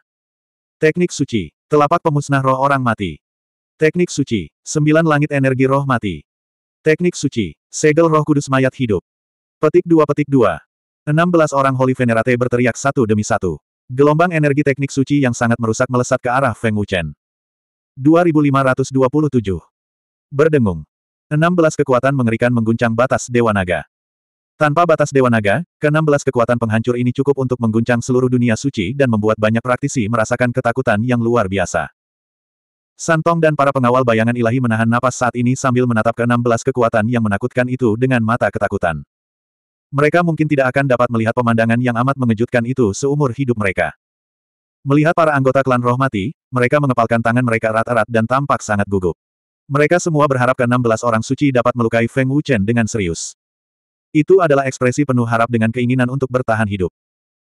Teknik suci. Telapak pemusnah roh orang mati. Teknik suci. Sembilan langit energi roh mati. Teknik suci. Segel roh kudus mayat hidup. Petik dua petik dua. Enam belas orang Holy Venerate berteriak satu demi satu. Gelombang energi teknik suci yang sangat merusak melesat ke arah Feng Wuchen. 2527. Berdengung. belas kekuatan mengerikan mengguncang batas Dewa Naga. Tanpa batas Dewa Naga, ke-16 kekuatan penghancur ini cukup untuk mengguncang seluruh dunia suci dan membuat banyak praktisi merasakan ketakutan yang luar biasa. Santong dan para pengawal bayangan ilahi menahan napas saat ini sambil menatap ke-16 kekuatan yang menakutkan itu dengan mata ketakutan. Mereka mungkin tidak akan dapat melihat pemandangan yang amat mengejutkan itu seumur hidup mereka. Melihat para anggota klan roh mati, mereka mengepalkan tangan mereka erat-erat dan tampak sangat gugup. Mereka semua berharap ke-16 orang suci dapat melukai Feng Wuchen dengan serius. Itu adalah ekspresi penuh harap dengan keinginan untuk bertahan hidup.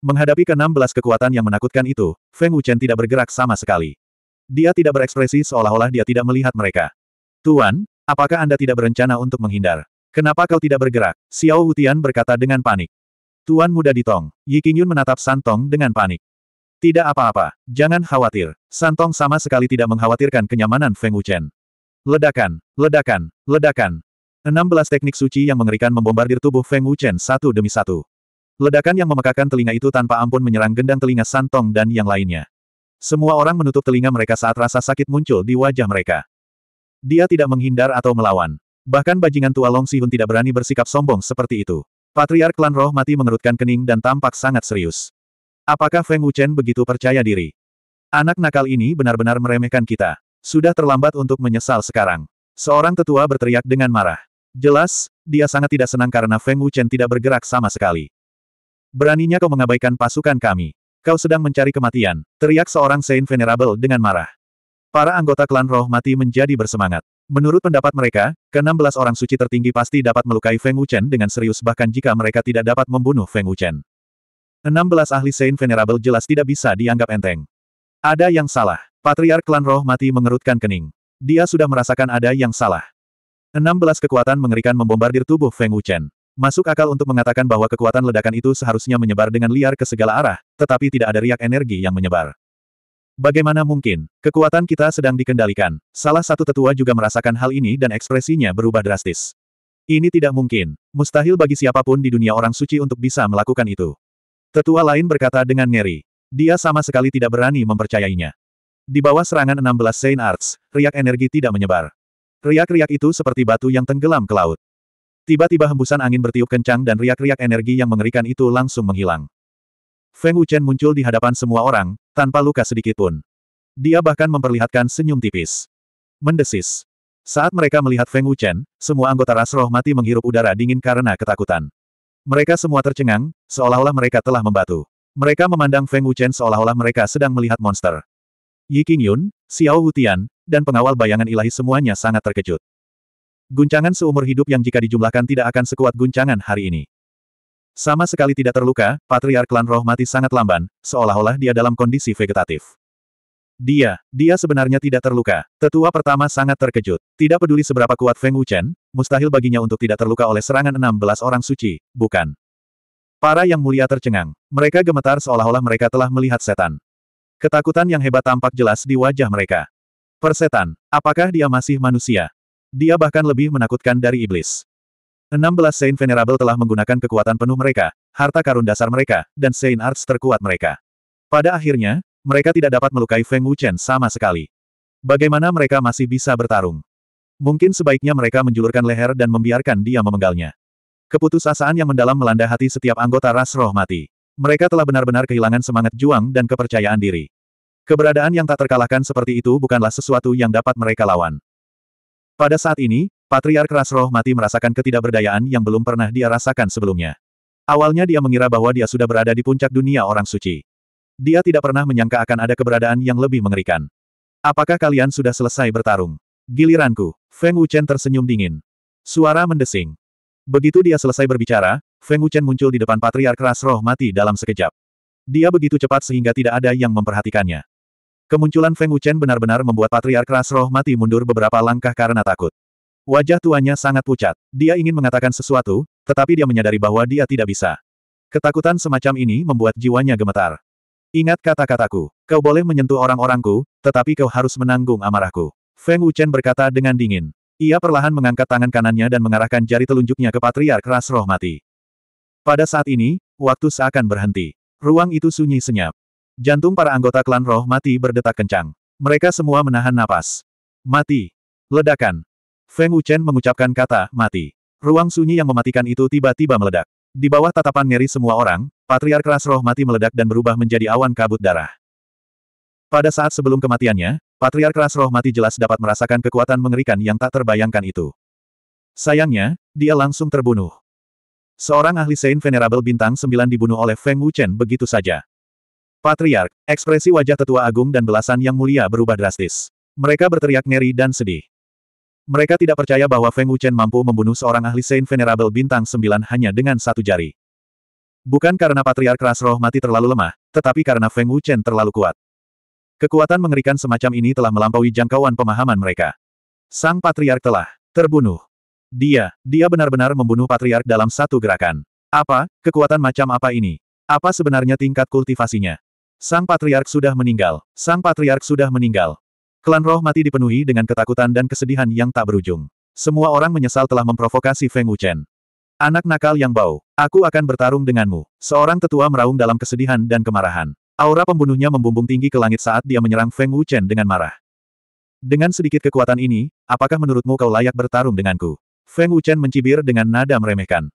Menghadapi ke-16 kekuatan yang menakutkan itu, Feng Wuchen tidak bergerak sama sekali. Dia tidak berekspresi seolah-olah dia tidak melihat mereka. Tuan, apakah Anda tidak berencana untuk menghindar? Kenapa kau tidak bergerak? Xiao Wutian berkata dengan panik. Tuan muda Ditong, Yi Qingyun menatap Santong dengan panik. Tidak apa-apa, jangan khawatir. Santong sama sekali tidak mengkhawatirkan kenyamanan Feng Wuchen. Ledakan, ledakan, ledakan, 16 teknik suci yang mengerikan membombardir tubuh Feng Wuchen satu demi satu. Ledakan yang memekakan telinga itu tanpa ampun menyerang gendang telinga Santong dan yang lainnya. Semua orang menutup telinga mereka saat rasa sakit muncul di wajah mereka. Dia tidak menghindar atau melawan. Bahkan bajingan tua Long Sihun tidak berani bersikap sombong seperti itu. Patriark klan roh mati mengerutkan kening dan tampak sangat serius. Apakah Feng Wuchen begitu percaya diri? Anak nakal ini benar-benar meremehkan kita. Sudah terlambat untuk menyesal sekarang. Seorang tetua berteriak dengan marah. Jelas, dia sangat tidak senang karena Feng Wuchen tidak bergerak sama sekali. Beraninya kau mengabaikan pasukan kami. Kau sedang mencari kematian, teriak seorang Saint Venerable dengan marah. Para anggota klan roh mati menjadi bersemangat. Menurut pendapat mereka, ke-16 orang suci tertinggi pasti dapat melukai Feng Wuchen dengan serius bahkan jika mereka tidak dapat membunuh Feng Wuchen. 16 ahli Saint Venerable jelas tidak bisa dianggap enteng. Ada yang salah. Patriark klan roh mati mengerutkan kening. Dia sudah merasakan ada yang salah. 16 kekuatan mengerikan membombardir tubuh Feng Wuchen. Masuk akal untuk mengatakan bahwa kekuatan ledakan itu seharusnya menyebar dengan liar ke segala arah, tetapi tidak ada riak energi yang menyebar. Bagaimana mungkin? Kekuatan kita sedang dikendalikan. Salah satu tetua juga merasakan hal ini dan ekspresinya berubah drastis. Ini tidak mungkin. Mustahil bagi siapapun di dunia orang suci untuk bisa melakukan itu. Tetua lain berkata dengan ngeri. Dia sama sekali tidak berani mempercayainya. Di bawah serangan 16 Saint Arts, riak energi tidak menyebar. Riak-riak itu seperti batu yang tenggelam ke laut. Tiba-tiba hembusan angin bertiup kencang dan riak-riak energi yang mengerikan itu langsung menghilang. Feng Wuchen muncul di hadapan semua orang, tanpa luka sedikit pun. Dia bahkan memperlihatkan senyum tipis. Mendesis. Saat mereka melihat Feng Wuchen, semua anggota ras roh mati menghirup udara dingin karena ketakutan. Mereka semua tercengang, seolah-olah mereka telah membatu. Mereka memandang Feng Wuchen seolah-olah mereka sedang melihat monster. Yi Yun, Xiao Hutian, dan pengawal bayangan ilahi semuanya sangat terkejut. Guncangan seumur hidup yang jika dijumlahkan tidak akan sekuat guncangan hari ini. Sama sekali tidak terluka, Patriar Klan Roh mati sangat lamban, seolah-olah dia dalam kondisi vegetatif. Dia, dia sebenarnya tidak terluka. Tetua pertama sangat terkejut. Tidak peduli seberapa kuat Feng Wuchen, mustahil baginya untuk tidak terluka oleh serangan 16 orang suci, bukan? Para yang mulia tercengang. Mereka gemetar seolah-olah mereka telah melihat setan. Ketakutan yang hebat tampak jelas di wajah mereka. Persetan, apakah dia masih manusia? Dia bahkan lebih menakutkan dari iblis. 16 Saint Venerable telah menggunakan kekuatan penuh mereka, harta karun dasar mereka, dan Saint Arts terkuat mereka. Pada akhirnya, mereka tidak dapat melukai Feng Wuchen sama sekali. Bagaimana mereka masih bisa bertarung? Mungkin sebaiknya mereka menjulurkan leher dan membiarkan dia memenggalnya. Keputusasaan yang mendalam melanda hati setiap anggota ras roh mati. Mereka telah benar-benar kehilangan semangat juang dan kepercayaan diri. Keberadaan yang tak terkalahkan seperti itu bukanlah sesuatu yang dapat mereka lawan. Pada saat ini, Patriark Rasroh mati merasakan ketidakberdayaan yang belum pernah dia rasakan sebelumnya. Awalnya dia mengira bahwa dia sudah berada di puncak dunia orang suci. Dia tidak pernah menyangka akan ada keberadaan yang lebih mengerikan. Apakah kalian sudah selesai bertarung? Giliranku. Feng Wuchen tersenyum dingin. Suara mendesing. Begitu dia selesai berbicara, Feng Wuchen muncul di depan Patriark Ras Roh Mati dalam sekejap. Dia begitu cepat sehingga tidak ada yang memperhatikannya. Kemunculan Feng Wuchen benar-benar membuat Patriark Ras Roh Mati mundur beberapa langkah karena takut. Wajah tuanya sangat pucat. Dia ingin mengatakan sesuatu, tetapi dia menyadari bahwa dia tidak bisa. Ketakutan semacam ini membuat jiwanya gemetar. Ingat kata-kataku, kau boleh menyentuh orang-orangku, tetapi kau harus menanggung amarahku. Feng Wuchen berkata dengan dingin. Ia perlahan mengangkat tangan kanannya dan mengarahkan jari telunjuknya ke Patriark Ras Roh Mati. Pada saat ini, waktu seakan berhenti. Ruang itu sunyi senyap. Jantung para anggota klan roh mati berdetak kencang. Mereka semua menahan napas. Mati. Ledakan. Feng Wuchen mengucapkan kata, mati. Ruang sunyi yang mematikan itu tiba-tiba meledak. Di bawah tatapan ngeri semua orang, patriark ras roh mati meledak dan berubah menjadi awan kabut darah. Pada saat sebelum kematiannya, Patriark Ras Roh Mati jelas dapat merasakan kekuatan mengerikan yang tak terbayangkan itu. Sayangnya, dia langsung terbunuh. Seorang ahli Saint Venerable bintang 9 dibunuh oleh Feng Wuchen begitu saja. Patriark, ekspresi wajah tetua agung dan belasan yang mulia berubah drastis. Mereka berteriak ngeri dan sedih. Mereka tidak percaya bahwa Feng Wuchen mampu membunuh seorang ahli Saint Venerable bintang 9 hanya dengan satu jari. Bukan karena Patriark Rasroh mati terlalu lemah, tetapi karena Feng Wuchen terlalu kuat. Kekuatan mengerikan semacam ini telah melampaui jangkauan pemahaman mereka. Sang Patriark telah terbunuh. Dia, dia benar-benar membunuh patriark dalam satu gerakan. Apa, kekuatan macam apa ini? Apa sebenarnya tingkat kultivasinya? Sang patriark sudah meninggal. Sang patriark sudah meninggal. Klan roh mati dipenuhi dengan ketakutan dan kesedihan yang tak berujung. Semua orang menyesal telah memprovokasi Feng Wuchen. Anak nakal yang bau, aku akan bertarung denganmu. Seorang tetua meraung dalam kesedihan dan kemarahan. Aura pembunuhnya membumbung tinggi ke langit saat dia menyerang Feng Wuchen dengan marah. Dengan sedikit kekuatan ini, apakah menurutmu kau layak bertarung denganku? Feng Wuchen mencibir dengan nada meremehkan.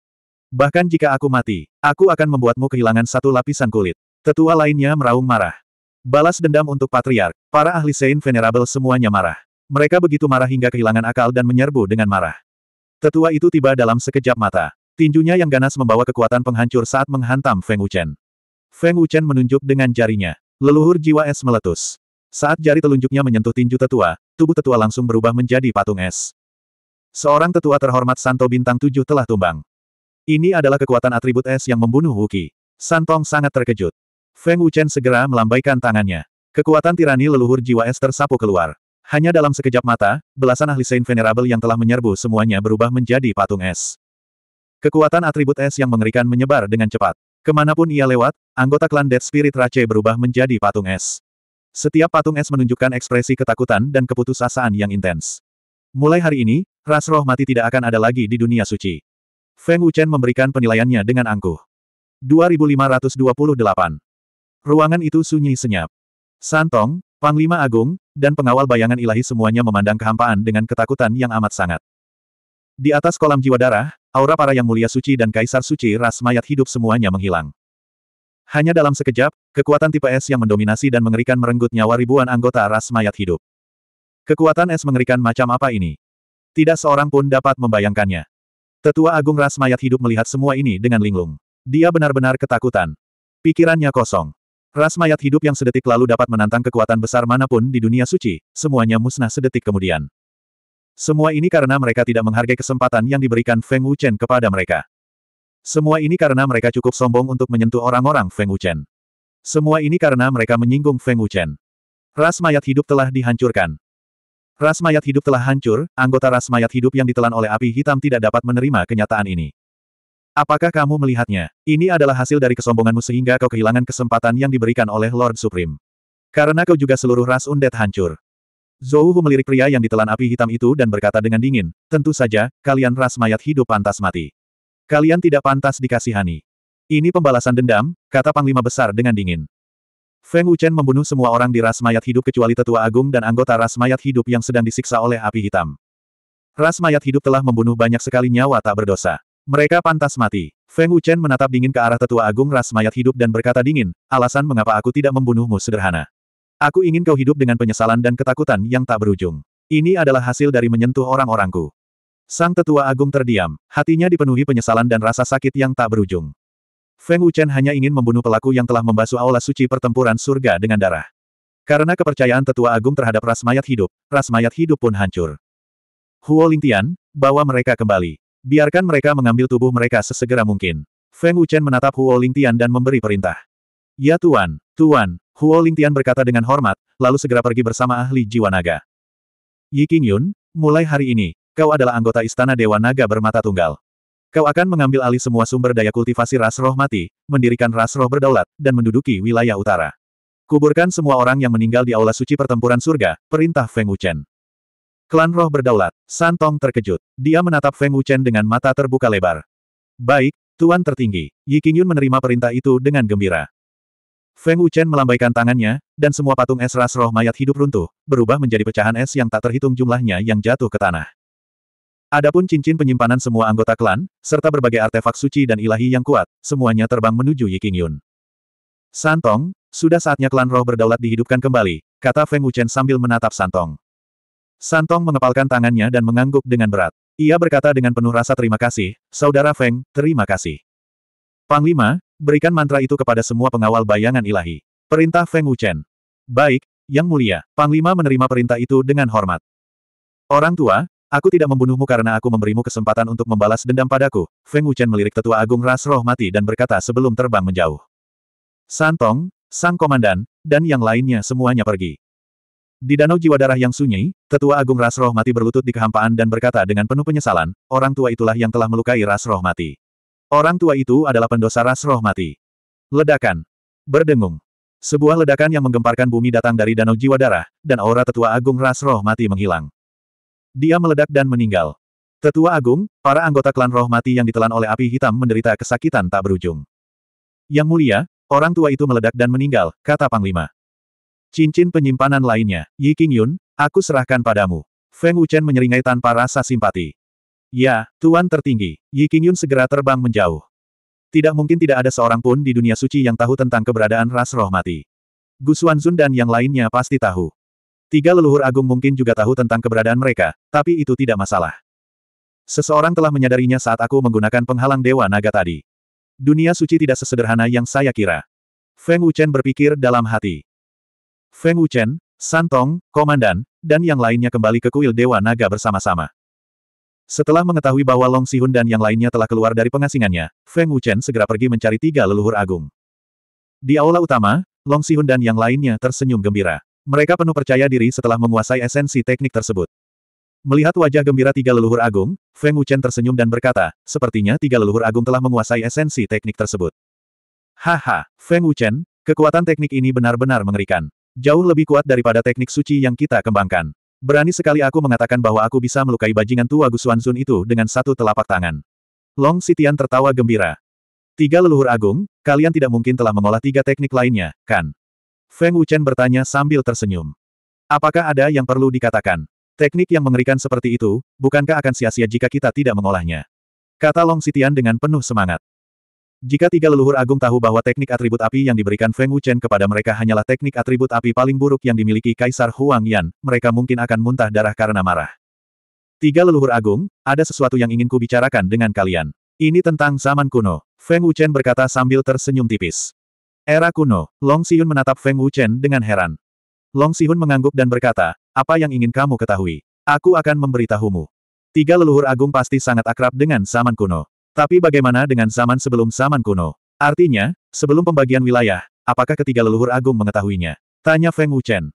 Bahkan jika aku mati, aku akan membuatmu kehilangan satu lapisan kulit. Tetua lainnya meraung marah. Balas dendam untuk patriark, para ahli Saint Venerable semuanya marah. Mereka begitu marah hingga kehilangan akal dan menyerbu dengan marah. Tetua itu tiba dalam sekejap mata. Tinjunya yang ganas membawa kekuatan penghancur saat menghantam Feng Wuchen. Feng Wuchen menunjuk dengan jarinya. Leluhur jiwa es meletus. Saat jari telunjuknya menyentuh tinju tetua, tubuh tetua langsung berubah menjadi patung es. Seorang tetua terhormat Santo Bintang Tujuh telah tumbang. Ini adalah kekuatan atribut es yang membunuh Wuki. Santong sangat terkejut. Feng Wuchen segera melambaikan tangannya. Kekuatan tirani leluhur jiwa es tersapu keluar. Hanya dalam sekejap mata, belasan ahli Saint Venerable yang telah menyerbu semuanya berubah menjadi patung es. Kekuatan atribut es yang mengerikan menyebar dengan cepat. Kemanapun ia lewat, anggota klan Dead Spirit Rache berubah menjadi patung es. Setiap patung es menunjukkan ekspresi ketakutan dan keputusasaan yang intens. Mulai hari ini, Ras roh mati tidak akan ada lagi di dunia suci. Feng Wuchen memberikan penilaiannya dengan angkuh. 2528. Ruangan itu sunyi senyap. Santong, Panglima Agung, dan pengawal bayangan ilahi semuanya memandang kehampaan dengan ketakutan yang amat sangat. Di atas kolam jiwa darah, aura para yang mulia suci dan kaisar suci ras mayat hidup semuanya menghilang. Hanya dalam sekejap, kekuatan tipe es yang mendominasi dan mengerikan merenggut nyawa ribuan anggota ras mayat hidup. Kekuatan es mengerikan macam apa ini? Tidak seorang pun dapat membayangkannya. Tetua Agung Ras Mayat hidup melihat semua ini dengan linglung. Dia benar-benar ketakutan. Pikirannya kosong. Ras mayat hidup yang sedetik lalu dapat menantang kekuatan besar manapun di dunia suci, semuanya musnah sedetik kemudian. Semua ini karena mereka tidak menghargai kesempatan yang diberikan Feng Wuchen kepada mereka. Semua ini karena mereka cukup sombong untuk menyentuh orang-orang Feng Wuchen. Semua ini karena mereka menyinggung Feng Wuchen. Ras mayat hidup telah dihancurkan. Ras mayat hidup telah hancur, anggota ras mayat hidup yang ditelan oleh api hitam tidak dapat menerima kenyataan ini. Apakah kamu melihatnya? Ini adalah hasil dari kesombonganmu sehingga kau kehilangan kesempatan yang diberikan oleh Lord Supreme. Karena kau juga seluruh ras undet hancur. Zhou melirik pria yang ditelan api hitam itu dan berkata dengan dingin, tentu saja, kalian ras mayat hidup pantas mati. Kalian tidak pantas dikasihani. Ini pembalasan dendam, kata Panglima Besar dengan dingin. Feng Wuchen membunuh semua orang di ras mayat hidup kecuali tetua agung dan anggota ras mayat hidup yang sedang disiksa oleh api hitam. Ras mayat hidup telah membunuh banyak sekali nyawa tak berdosa. Mereka pantas mati. Feng Wuchen menatap dingin ke arah tetua agung ras mayat hidup dan berkata dingin, alasan mengapa aku tidak membunuhmu sederhana. Aku ingin kau hidup dengan penyesalan dan ketakutan yang tak berujung. Ini adalah hasil dari menyentuh orang-orangku. Sang tetua agung terdiam, hatinya dipenuhi penyesalan dan rasa sakit yang tak berujung. Feng Wuchen hanya ingin membunuh pelaku yang telah membasuh aula suci pertempuran surga dengan darah. Karena kepercayaan tetua agung terhadap ras mayat hidup, ras mayat hidup pun hancur. Huo Lingtian, bawa mereka kembali. Biarkan mereka mengambil tubuh mereka sesegera mungkin. Feng Wuchen menatap Huo Lingtian dan memberi perintah. Ya Tuan, Tuan, Huo Lingtian berkata dengan hormat, lalu segera pergi bersama ahli jiwa naga. Yi Qingyun, mulai hari ini, kau adalah anggota Istana Dewa Naga Bermata Tunggal. Kau akan mengambil alih semua sumber daya kultivasi ras roh mati, mendirikan ras roh berdaulat, dan menduduki wilayah utara. Kuburkan semua orang yang meninggal di aula suci pertempuran surga, perintah Feng Wuchen. Klan roh berdaulat, Santong terkejut. Dia menatap Feng Wuchen dengan mata terbuka lebar. Baik, Tuan tertinggi, Yi Qingyun menerima perintah itu dengan gembira. Feng Wuchen melambaikan tangannya, dan semua patung es ras roh mayat hidup runtuh, berubah menjadi pecahan es yang tak terhitung jumlahnya yang jatuh ke tanah. Adapun cincin penyimpanan semua anggota klan, serta berbagai artefak suci dan ilahi yang kuat, semuanya terbang menuju Yiking Yun. Santong, sudah saatnya klan roh berdaulat dihidupkan kembali, kata Feng Wuchen sambil menatap Santong. Santong mengepalkan tangannya dan mengangguk dengan berat. Ia berkata dengan penuh rasa terima kasih, Saudara Feng, terima kasih. Panglima, berikan mantra itu kepada semua pengawal bayangan ilahi. Perintah Feng Wuchen. Baik, Yang Mulia, Panglima menerima perintah itu dengan hormat. Orang tua, Aku tidak membunuhmu karena aku memberimu kesempatan untuk membalas dendam padaku. Feng Wuchen melirik tetua agung ras roh mati dan berkata sebelum terbang menjauh. Santong, sang komandan, dan yang lainnya semuanya pergi. Di danau jiwa darah yang sunyi, tetua agung ras roh mati berlutut di kehampaan dan berkata dengan penuh penyesalan, orang tua itulah yang telah melukai ras roh mati. Orang tua itu adalah pendosa ras roh mati. Ledakan. Berdengung. Sebuah ledakan yang menggemparkan bumi datang dari danau jiwa darah, dan aura tetua agung ras roh mati menghilang. Dia meledak dan meninggal. Tetua Agung, para anggota klan roh mati yang ditelan oleh api hitam menderita kesakitan tak berujung. Yang mulia, orang tua itu meledak dan meninggal, kata Panglima. Cincin penyimpanan lainnya, Yi King Yun, aku serahkan padamu. Feng Wuchen menyeringai tanpa rasa simpati. Ya, Tuan tertinggi, Yi King Yun segera terbang menjauh. Tidak mungkin tidak ada seorang pun di dunia suci yang tahu tentang keberadaan ras roh mati. Gu Xuanzun dan yang lainnya pasti tahu. Tiga leluhur agung mungkin juga tahu tentang keberadaan mereka, tapi itu tidak masalah. Seseorang telah menyadarinya saat aku menggunakan penghalang Dewa Naga tadi. Dunia suci tidak sesederhana yang saya kira. Feng Wuchen berpikir dalam hati. Feng Wuchen, Santong, Komandan, dan yang lainnya kembali ke kuil Dewa Naga bersama-sama. Setelah mengetahui bahwa Long Sihun dan yang lainnya telah keluar dari pengasingannya, Feng Wuchen segera pergi mencari tiga leluhur agung. Di aula utama, Long Sihun dan yang lainnya tersenyum gembira. Mereka penuh percaya diri setelah menguasai esensi teknik tersebut. Melihat wajah gembira tiga leluhur agung, Feng Wuchen tersenyum dan berkata, sepertinya tiga leluhur agung telah menguasai esensi teknik tersebut. Haha, Feng Wuchen, kekuatan teknik ini benar-benar mengerikan. Jauh lebih kuat daripada teknik suci yang kita kembangkan. Berani sekali aku mengatakan bahwa aku bisa melukai bajingan tua Gusuanzun itu dengan satu telapak tangan. Long Sitian tertawa gembira. Tiga leluhur agung, kalian tidak mungkin telah mengolah tiga teknik lainnya, kan? Feng Wuchen bertanya sambil tersenyum. Apakah ada yang perlu dikatakan? Teknik yang mengerikan seperti itu, bukankah akan sia-sia jika kita tidak mengolahnya? Kata Long Sitian dengan penuh semangat. Jika tiga leluhur agung tahu bahwa teknik atribut api yang diberikan Feng Wuchen kepada mereka hanyalah teknik atribut api paling buruk yang dimiliki Kaisar Huang Yan, mereka mungkin akan muntah darah karena marah. Tiga leluhur agung, ada sesuatu yang ingin ku bicarakan dengan kalian. Ini tentang zaman kuno, Feng Wuchen berkata sambil tersenyum tipis. Era kuno, Long Xiun menatap Feng Wuchen dengan heran. Long Xiun mengangguk dan berkata, apa yang ingin kamu ketahui? Aku akan memberitahumu. Tiga leluhur agung pasti sangat akrab dengan zaman kuno. Tapi bagaimana dengan zaman sebelum zaman kuno? Artinya, sebelum pembagian wilayah, apakah ketiga leluhur agung mengetahuinya? Tanya Feng Wuchen.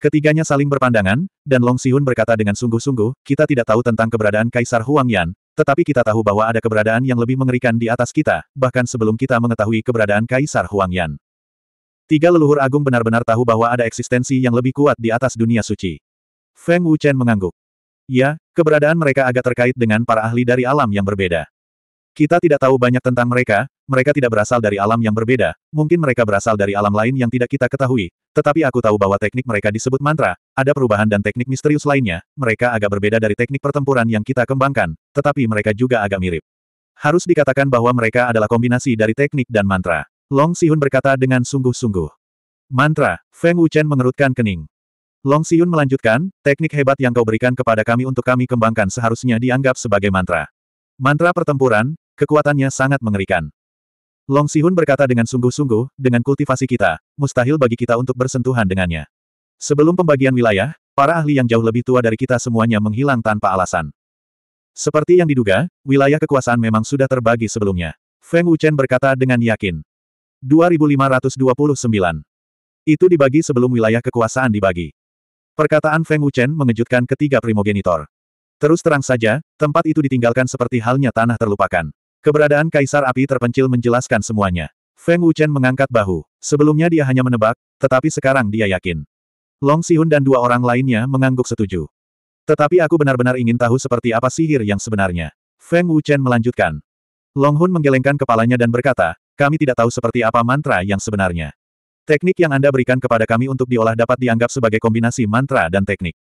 Ketiganya saling berpandangan, dan Long Sihun berkata dengan sungguh-sungguh, kita tidak tahu tentang keberadaan Kaisar Huang Yan, tetapi kita tahu bahwa ada keberadaan yang lebih mengerikan di atas kita, bahkan sebelum kita mengetahui keberadaan Kaisar Huang Yan. Tiga leluhur agung benar-benar tahu bahwa ada eksistensi yang lebih kuat di atas dunia suci. Feng Wuchen mengangguk. Ya, keberadaan mereka agak terkait dengan para ahli dari alam yang berbeda. Kita tidak tahu banyak tentang mereka, mereka tidak berasal dari alam yang berbeda, mungkin mereka berasal dari alam lain yang tidak kita ketahui, tetapi aku tahu bahwa teknik mereka disebut mantra, ada perubahan dan teknik misterius lainnya, mereka agak berbeda dari teknik pertempuran yang kita kembangkan, tetapi mereka juga agak mirip. Harus dikatakan bahwa mereka adalah kombinasi dari teknik dan mantra. Long Sihun berkata dengan sungguh-sungguh. Mantra, Feng Wuchen mengerutkan kening. Long Sihun melanjutkan, teknik hebat yang kau berikan kepada kami untuk kami kembangkan seharusnya dianggap sebagai mantra. Mantra pertempuran, Kekuatannya sangat mengerikan. Long Sihun berkata dengan sungguh-sungguh, dengan kultivasi kita, mustahil bagi kita untuk bersentuhan dengannya. Sebelum pembagian wilayah, para ahli yang jauh lebih tua dari kita semuanya menghilang tanpa alasan. Seperti yang diduga, wilayah kekuasaan memang sudah terbagi sebelumnya. Feng Wuchen berkata dengan yakin. 2529. Itu dibagi sebelum wilayah kekuasaan dibagi. Perkataan Feng Wuchen mengejutkan ketiga primogenitor. Terus terang saja, tempat itu ditinggalkan seperti halnya tanah terlupakan. Keberadaan Kaisar Api Terpencil menjelaskan semuanya. Feng Wuchen mengangkat bahu. Sebelumnya dia hanya menebak, tetapi sekarang dia yakin. Long Sihun dan dua orang lainnya mengangguk setuju. Tetapi aku benar-benar ingin tahu seperti apa sihir yang sebenarnya. Feng Wuchen melanjutkan. Long Hun menggelengkan kepalanya dan berkata, kami tidak tahu seperti apa mantra yang sebenarnya. Teknik yang Anda berikan kepada kami untuk diolah dapat dianggap sebagai kombinasi mantra dan teknik.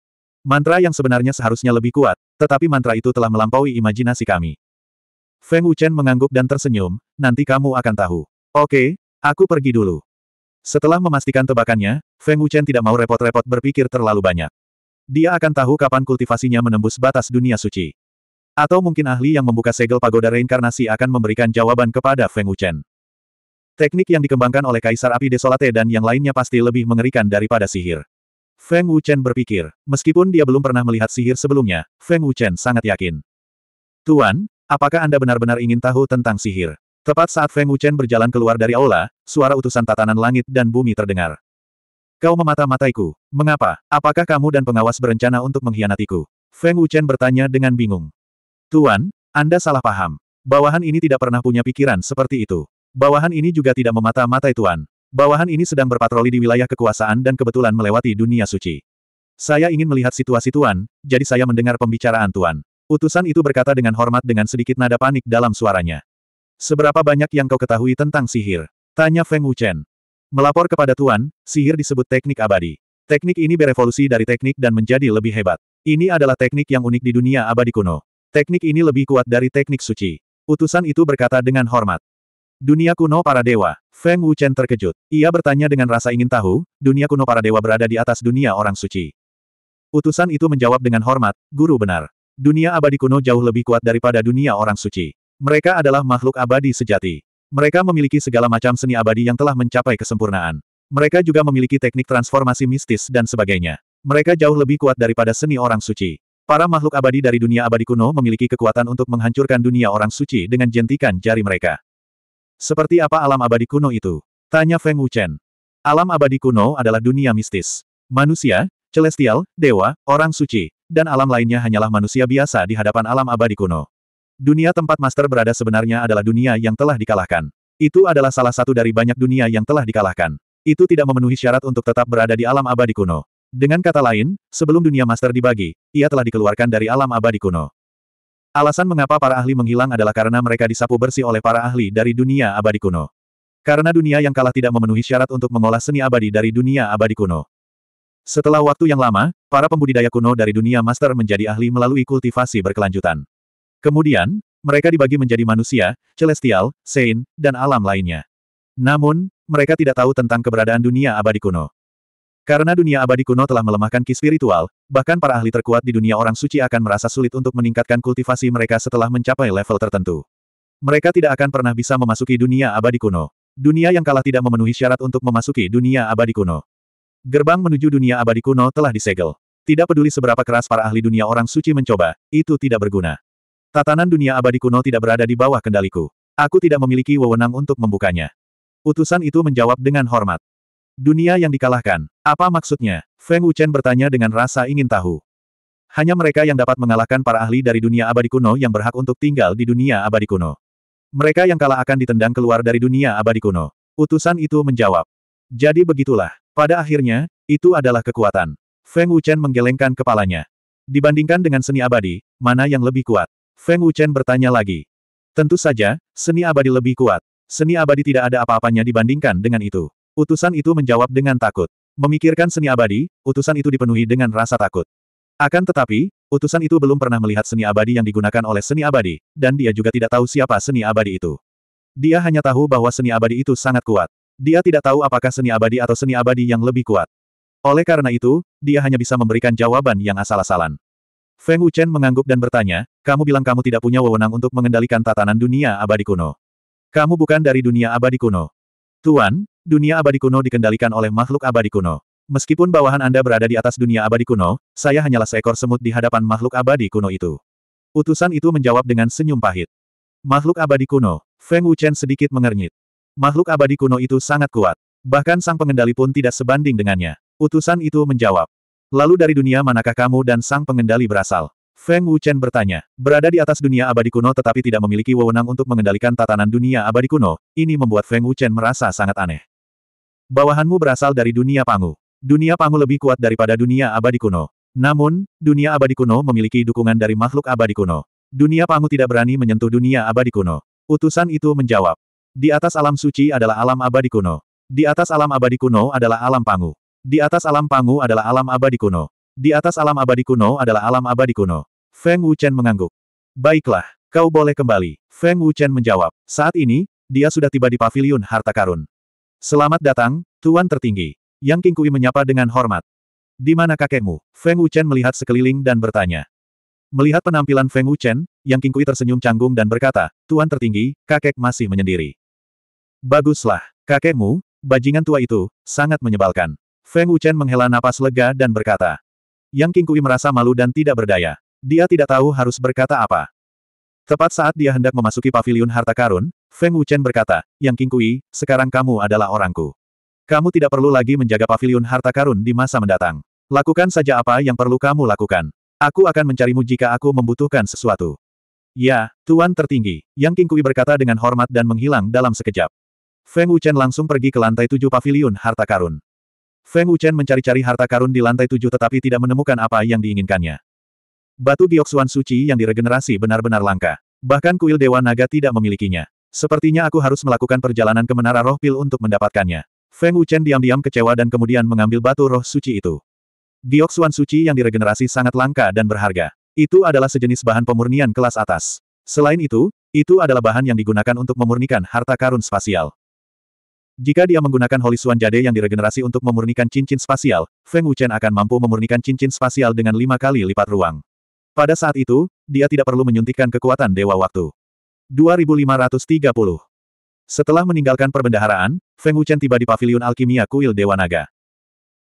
Mantra yang sebenarnya seharusnya lebih kuat, tetapi mantra itu telah melampaui imajinasi kami. Feng Wuchen mengangguk dan tersenyum, nanti kamu akan tahu. Oke, aku pergi dulu. Setelah memastikan tebakannya, Feng Wuchen tidak mau repot-repot berpikir terlalu banyak. Dia akan tahu kapan kultivasinya menembus batas dunia suci. Atau mungkin ahli yang membuka segel pagoda reinkarnasi akan memberikan jawaban kepada Feng Wuchen. Teknik yang dikembangkan oleh Kaisar Api Desolate dan yang lainnya pasti lebih mengerikan daripada sihir. Feng Wuchen berpikir, meskipun dia belum pernah melihat sihir sebelumnya, Feng Wuchen sangat yakin. Tuan, Apakah Anda benar-benar ingin tahu tentang sihir? Tepat saat Feng Wuchen berjalan keluar dari aula, suara utusan tatanan langit dan bumi terdengar. Kau memata-mataiku. Mengapa? Apakah kamu dan pengawas berencana untuk mengkhianatiku? Feng Wuchen bertanya dengan bingung. Tuan, Anda salah paham. Bawahan ini tidak pernah punya pikiran seperti itu. Bawahan ini juga tidak memata-matai Tuan. Bawahan ini sedang berpatroli di wilayah kekuasaan dan kebetulan melewati dunia suci. Saya ingin melihat situasi Tuan, jadi saya mendengar pembicaraan Tuan. Utusan itu berkata dengan hormat dengan sedikit nada panik dalam suaranya. Seberapa banyak yang kau ketahui tentang sihir? Tanya Feng Wuchen. Melapor kepada Tuan, sihir disebut teknik abadi. Teknik ini berevolusi dari teknik dan menjadi lebih hebat. Ini adalah teknik yang unik di dunia abadi kuno. Teknik ini lebih kuat dari teknik suci. Utusan itu berkata dengan hormat. Dunia kuno para dewa. Feng Wuchen terkejut. Ia bertanya dengan rasa ingin tahu, dunia kuno para dewa berada di atas dunia orang suci. Utusan itu menjawab dengan hormat, guru benar. Dunia abadi kuno jauh lebih kuat daripada dunia orang suci. Mereka adalah makhluk abadi sejati. Mereka memiliki segala macam seni abadi yang telah mencapai kesempurnaan. Mereka juga memiliki teknik transformasi mistis dan sebagainya. Mereka jauh lebih kuat daripada seni orang suci. Para makhluk abadi dari dunia abadi kuno memiliki kekuatan untuk menghancurkan dunia orang suci dengan jentikan jari mereka. Seperti apa alam abadi kuno itu? Tanya Feng Wuchen. Alam abadi kuno adalah dunia mistis. Manusia, celestial, dewa, orang suci, dan alam lainnya hanyalah manusia biasa di hadapan alam abadi kuno. Dunia tempat Master berada sebenarnya adalah dunia yang telah dikalahkan. Itu adalah salah satu dari banyak dunia yang telah dikalahkan. Itu tidak memenuhi syarat untuk tetap berada di alam abadi kuno. Dengan kata lain, sebelum dunia Master dibagi, ia telah dikeluarkan dari alam abadi kuno. Alasan mengapa para ahli menghilang adalah karena mereka disapu bersih oleh para ahli dari dunia abadi kuno. Karena dunia yang kalah tidak memenuhi syarat untuk mengolah seni abadi dari dunia abadi kuno. Setelah waktu yang lama, para pembudidaya kuno dari dunia master menjadi ahli melalui kultivasi berkelanjutan. Kemudian, mereka dibagi menjadi manusia, celestial, sein, dan alam lainnya. Namun, mereka tidak tahu tentang keberadaan dunia abadi kuno. Karena dunia abadi kuno telah melemahkan ki spiritual, bahkan para ahli terkuat di dunia orang suci akan merasa sulit untuk meningkatkan kultivasi mereka setelah mencapai level tertentu. Mereka tidak akan pernah bisa memasuki dunia abadi kuno. Dunia yang kalah tidak memenuhi syarat untuk memasuki dunia abadi kuno. Gerbang menuju dunia abadi kuno telah disegel. Tidak peduli seberapa keras para ahli dunia orang suci mencoba, itu tidak berguna. Tatanan dunia abadi kuno tidak berada di bawah kendaliku. Aku tidak memiliki wewenang untuk membukanya. Utusan itu menjawab dengan hormat. Dunia yang dikalahkan, apa maksudnya? Feng Wuchen bertanya dengan rasa ingin tahu. Hanya mereka yang dapat mengalahkan para ahli dari dunia abadi kuno yang berhak untuk tinggal di dunia abadi kuno. Mereka yang kalah akan ditendang keluar dari dunia abadi kuno. Utusan itu menjawab. Jadi begitulah. Pada akhirnya, itu adalah kekuatan. Feng Wuchen menggelengkan kepalanya. Dibandingkan dengan seni abadi, mana yang lebih kuat? Feng Wuchen bertanya lagi. Tentu saja, seni abadi lebih kuat. Seni abadi tidak ada apa-apanya dibandingkan dengan itu. Utusan itu menjawab dengan takut. Memikirkan seni abadi, utusan itu dipenuhi dengan rasa takut. Akan tetapi, utusan itu belum pernah melihat seni abadi yang digunakan oleh seni abadi, dan dia juga tidak tahu siapa seni abadi itu. Dia hanya tahu bahwa seni abadi itu sangat kuat. Dia tidak tahu apakah seni abadi atau seni abadi yang lebih kuat. Oleh karena itu, dia hanya bisa memberikan jawaban yang asal-asalan. Feng Wuchen mengangguk dan bertanya, kamu bilang kamu tidak punya wewenang untuk mengendalikan tatanan dunia abadi kuno. Kamu bukan dari dunia abadi kuno. Tuan, dunia abadi kuno dikendalikan oleh makhluk abadi kuno. Meskipun bawahan Anda berada di atas dunia abadi kuno, saya hanyalah seekor semut di hadapan makhluk abadi kuno itu. Utusan itu menjawab dengan senyum pahit. Makhluk abadi kuno, Feng Wuchen sedikit mengernyit. Makhluk abadi kuno itu sangat kuat. Bahkan sang pengendali pun tidak sebanding dengannya. Utusan itu menjawab. Lalu dari dunia manakah kamu dan sang pengendali berasal? Feng Wuchen bertanya. Berada di atas dunia abadi kuno tetapi tidak memiliki wewenang untuk mengendalikan tatanan dunia abadi kuno, ini membuat Feng Wuchen merasa sangat aneh. Bawahanmu berasal dari dunia Pangu. Dunia Pangu lebih kuat daripada dunia abadi kuno. Namun, dunia abadi kuno memiliki dukungan dari makhluk abadi kuno. Dunia Pangu tidak berani menyentuh dunia abadi kuno. Utusan itu menjawab. Di atas alam suci adalah alam abadi kuno. Di atas alam abadi kuno adalah alam pangu. Di atas alam pangu adalah alam abadi kuno. Di atas alam abadi kuno adalah alam abadi kuno. Feng Wuchen mengangguk. Baiklah, kau boleh kembali. Feng Wuchen menjawab. Saat ini, dia sudah tiba di paviliun harta karun. Selamat datang, Tuan tertinggi. Yang King Kui menyapa dengan hormat. Di mana kakekmu? Feng Wuchen melihat sekeliling dan bertanya. Melihat penampilan Feng Wuchen, Yang King Kui tersenyum canggung dan berkata, Tuan tertinggi, kakek masih menyendiri. Baguslah, kakekmu, bajingan tua itu, sangat menyebalkan. Feng Wuchen menghela napas lega dan berkata. Yang King Kui merasa malu dan tidak berdaya. Dia tidak tahu harus berkata apa. Tepat saat dia hendak memasuki pavilion harta karun, Feng Wuchen berkata, Yang King Kui, sekarang kamu adalah orangku. Kamu tidak perlu lagi menjaga pavilion harta karun di masa mendatang. Lakukan saja apa yang perlu kamu lakukan. Aku akan mencarimu jika aku membutuhkan sesuatu. Ya, Tuan Tertinggi, Yang King Kui berkata dengan hormat dan menghilang dalam sekejap. Feng Wuchen langsung pergi ke lantai tujuh pavilion harta karun. Feng Wuchen mencari-cari harta karun di lantai tujuh tetapi tidak menemukan apa yang diinginkannya. Batu Gioksuan suci yang diregenerasi benar-benar langka. Bahkan kuil Dewa Naga tidak memilikinya. Sepertinya aku harus melakukan perjalanan ke Menara Roh Pil untuk mendapatkannya. Feng Wuchen diam-diam kecewa dan kemudian mengambil batu roh suci itu. Gioksuan suci yang diregenerasi sangat langka dan berharga. Itu adalah sejenis bahan pemurnian kelas atas. Selain itu, itu adalah bahan yang digunakan untuk memurnikan harta karun spasial. Jika dia menggunakan Holy Swan Jade yang diregenerasi untuk memurnikan cincin spasial, Feng Wuchen akan mampu memurnikan cincin spasial dengan lima kali lipat ruang. Pada saat itu, dia tidak perlu menyuntikkan kekuatan Dewa Waktu. 2530 Setelah meninggalkan perbendaharaan, Feng Wuchen tiba di paviliun alkimia kuil Dewa Naga.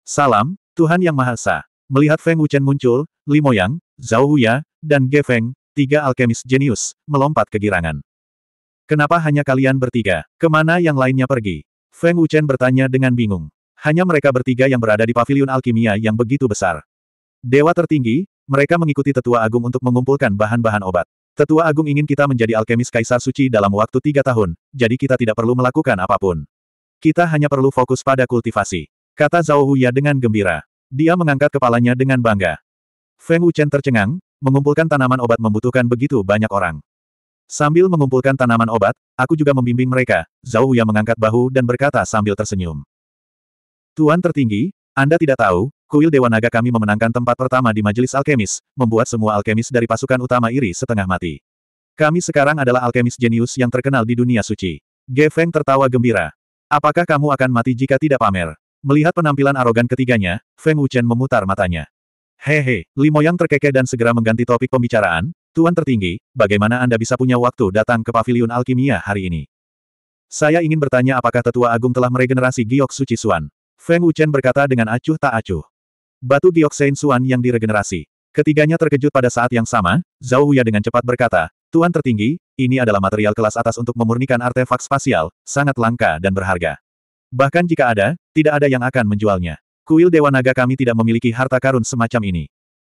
Salam, Tuhan Yang Maha Esa. Melihat Feng Wuchen muncul, Li Moyang, Zhao Huya, dan Ge Feng, tiga alkemis jenius, melompat kegirangan. Kenapa hanya kalian bertiga? Kemana yang lainnya pergi? Feng Wuchen bertanya dengan bingung. Hanya mereka bertiga yang berada di pavilion alkimia yang begitu besar. Dewa tertinggi, mereka mengikuti tetua agung untuk mengumpulkan bahan-bahan obat. Tetua agung ingin kita menjadi alkemis kaisar suci dalam waktu tiga tahun, jadi kita tidak perlu melakukan apapun. Kita hanya perlu fokus pada kultivasi. Kata Zhao Huya dengan gembira. Dia mengangkat kepalanya dengan bangga. Feng Wuchen tercengang, mengumpulkan tanaman obat membutuhkan begitu banyak orang. Sambil mengumpulkan tanaman obat, aku juga membimbing mereka, Zhao Huya mengangkat bahu dan berkata sambil tersenyum. Tuan tertinggi, Anda tidak tahu, kuil Dewa Naga kami memenangkan tempat pertama di majelis alkemis, membuat semua alkemis dari pasukan utama iri setengah mati. Kami sekarang adalah alkemis jenius yang terkenal di dunia suci. Ge Feng tertawa gembira. Apakah kamu akan mati jika tidak pamer? Melihat penampilan arogan ketiganya, Feng Wuchen memutar matanya. Hehe, Limoyang terkekeh dan segera mengganti topik pembicaraan, Tuan tertinggi, bagaimana Anda bisa punya waktu datang ke Paviliun alkimia hari ini? Saya ingin bertanya apakah tetua agung telah meregenerasi giok suci Suan. Feng Wuchen berkata dengan acuh tak acuh. Batu giok Sein Suan yang diregenerasi. Ketiganya terkejut pada saat yang sama, Zhao Huya dengan cepat berkata, Tuan tertinggi, ini adalah material kelas atas untuk memurnikan artefak spasial, sangat langka dan berharga. Bahkan jika ada, tidak ada yang akan menjualnya. Kuil Dewa Naga kami tidak memiliki harta karun semacam ini.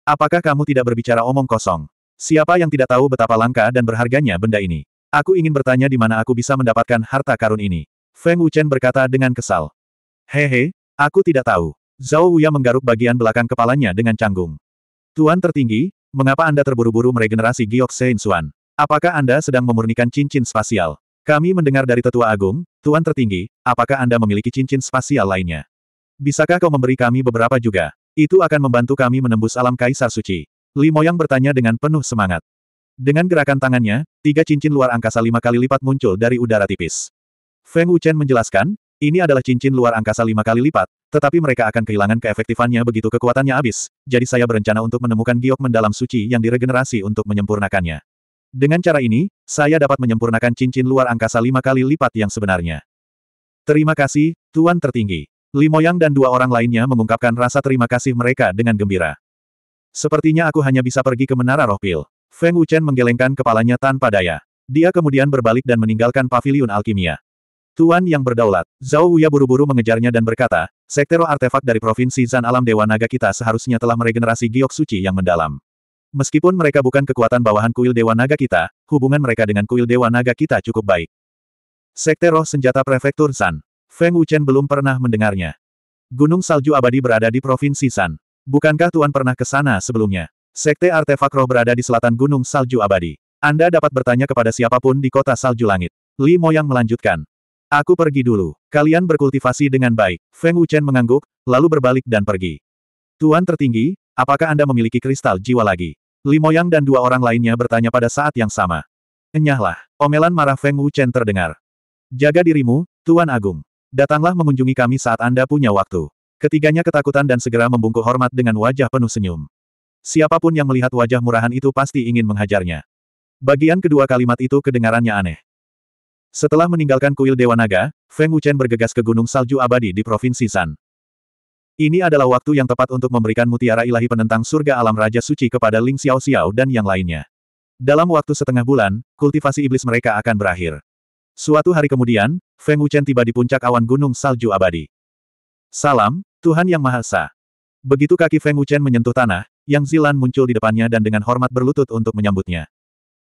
Apakah kamu tidak berbicara omong kosong? Siapa yang tidak tahu betapa langka dan berharganya benda ini? Aku ingin bertanya di mana aku bisa mendapatkan harta karun ini. Feng Wuchen berkata dengan kesal. Hehe, aku tidak tahu. Zhao Wuya menggaruk bagian belakang kepalanya dengan canggung. Tuan tertinggi, mengapa Anda terburu-buru meregenerasi Giok Sein Suan? Apakah Anda sedang memurnikan cincin spasial? Kami mendengar dari Tetua Agung, Tuan tertinggi, apakah Anda memiliki cincin spasial lainnya? Bisakah kau memberi kami beberapa juga? Itu akan membantu kami menembus alam kaisar suci. Li Moyang bertanya dengan penuh semangat. Dengan gerakan tangannya, tiga cincin luar angkasa lima kali lipat muncul dari udara tipis. Feng Wuchen menjelaskan, ini adalah cincin luar angkasa lima kali lipat, tetapi mereka akan kehilangan keefektifannya begitu kekuatannya habis, jadi saya berencana untuk menemukan giok mendalam suci yang diregenerasi untuk menyempurnakannya. Dengan cara ini, saya dapat menyempurnakan cincin luar angkasa lima kali lipat yang sebenarnya. Terima kasih, Tuan Tertinggi. Li Moyang dan dua orang lainnya mengungkapkan rasa terima kasih mereka dengan gembira. Sepertinya aku hanya bisa pergi ke menara roh pil. Feng Wuchen menggelengkan kepalanya tanpa daya. Dia kemudian berbalik dan meninggalkan paviliun alkimia. Tuan yang berdaulat, Zhao Wuya buru-buru mengejarnya dan berkata, Sektero artefak dari Provinsi Zan Alam Dewa Naga kita seharusnya telah meregenerasi giok suci yang mendalam. Meskipun mereka bukan kekuatan bawahan kuil Dewa Naga kita, hubungan mereka dengan kuil Dewa Naga kita cukup baik. Sektero senjata prefektur San. Feng Wuchen belum pernah mendengarnya. Gunung salju abadi berada di Provinsi San. Bukankah Tuan pernah ke sana sebelumnya? Sekte Artefak Roh berada di selatan Gunung Salju Abadi. Anda dapat bertanya kepada siapapun di kota Salju Langit. Li Moyang melanjutkan. Aku pergi dulu. Kalian berkultivasi dengan baik. Feng Wuchen mengangguk, lalu berbalik dan pergi. Tuan tertinggi, apakah Anda memiliki kristal jiwa lagi? Li Moyang dan dua orang lainnya bertanya pada saat yang sama. Enyahlah, omelan marah Feng Wuchen terdengar. Jaga dirimu, Tuan Agung. Datanglah mengunjungi kami saat Anda punya waktu. Ketiganya ketakutan dan segera membungkuk hormat dengan wajah penuh senyum. Siapapun yang melihat wajah murahan itu pasti ingin menghajarnya. Bagian kedua kalimat itu kedengarannya aneh. Setelah meninggalkan kuil Dewa Naga, Feng Wuchen bergegas ke Gunung Salju Abadi di Provinsi San. Ini adalah waktu yang tepat untuk memberikan mutiara ilahi penentang surga alam Raja Suci kepada Ling Xiao Xiao dan yang lainnya. Dalam waktu setengah bulan, kultivasi iblis mereka akan berakhir. Suatu hari kemudian, Feng Wuchen tiba di puncak awan Gunung Salju Abadi. Salam, Tuhan Yang Maha Esa. Begitu kaki Feng Wuchen menyentuh tanah, Yang Zilan muncul di depannya dan dengan hormat berlutut untuk menyambutnya.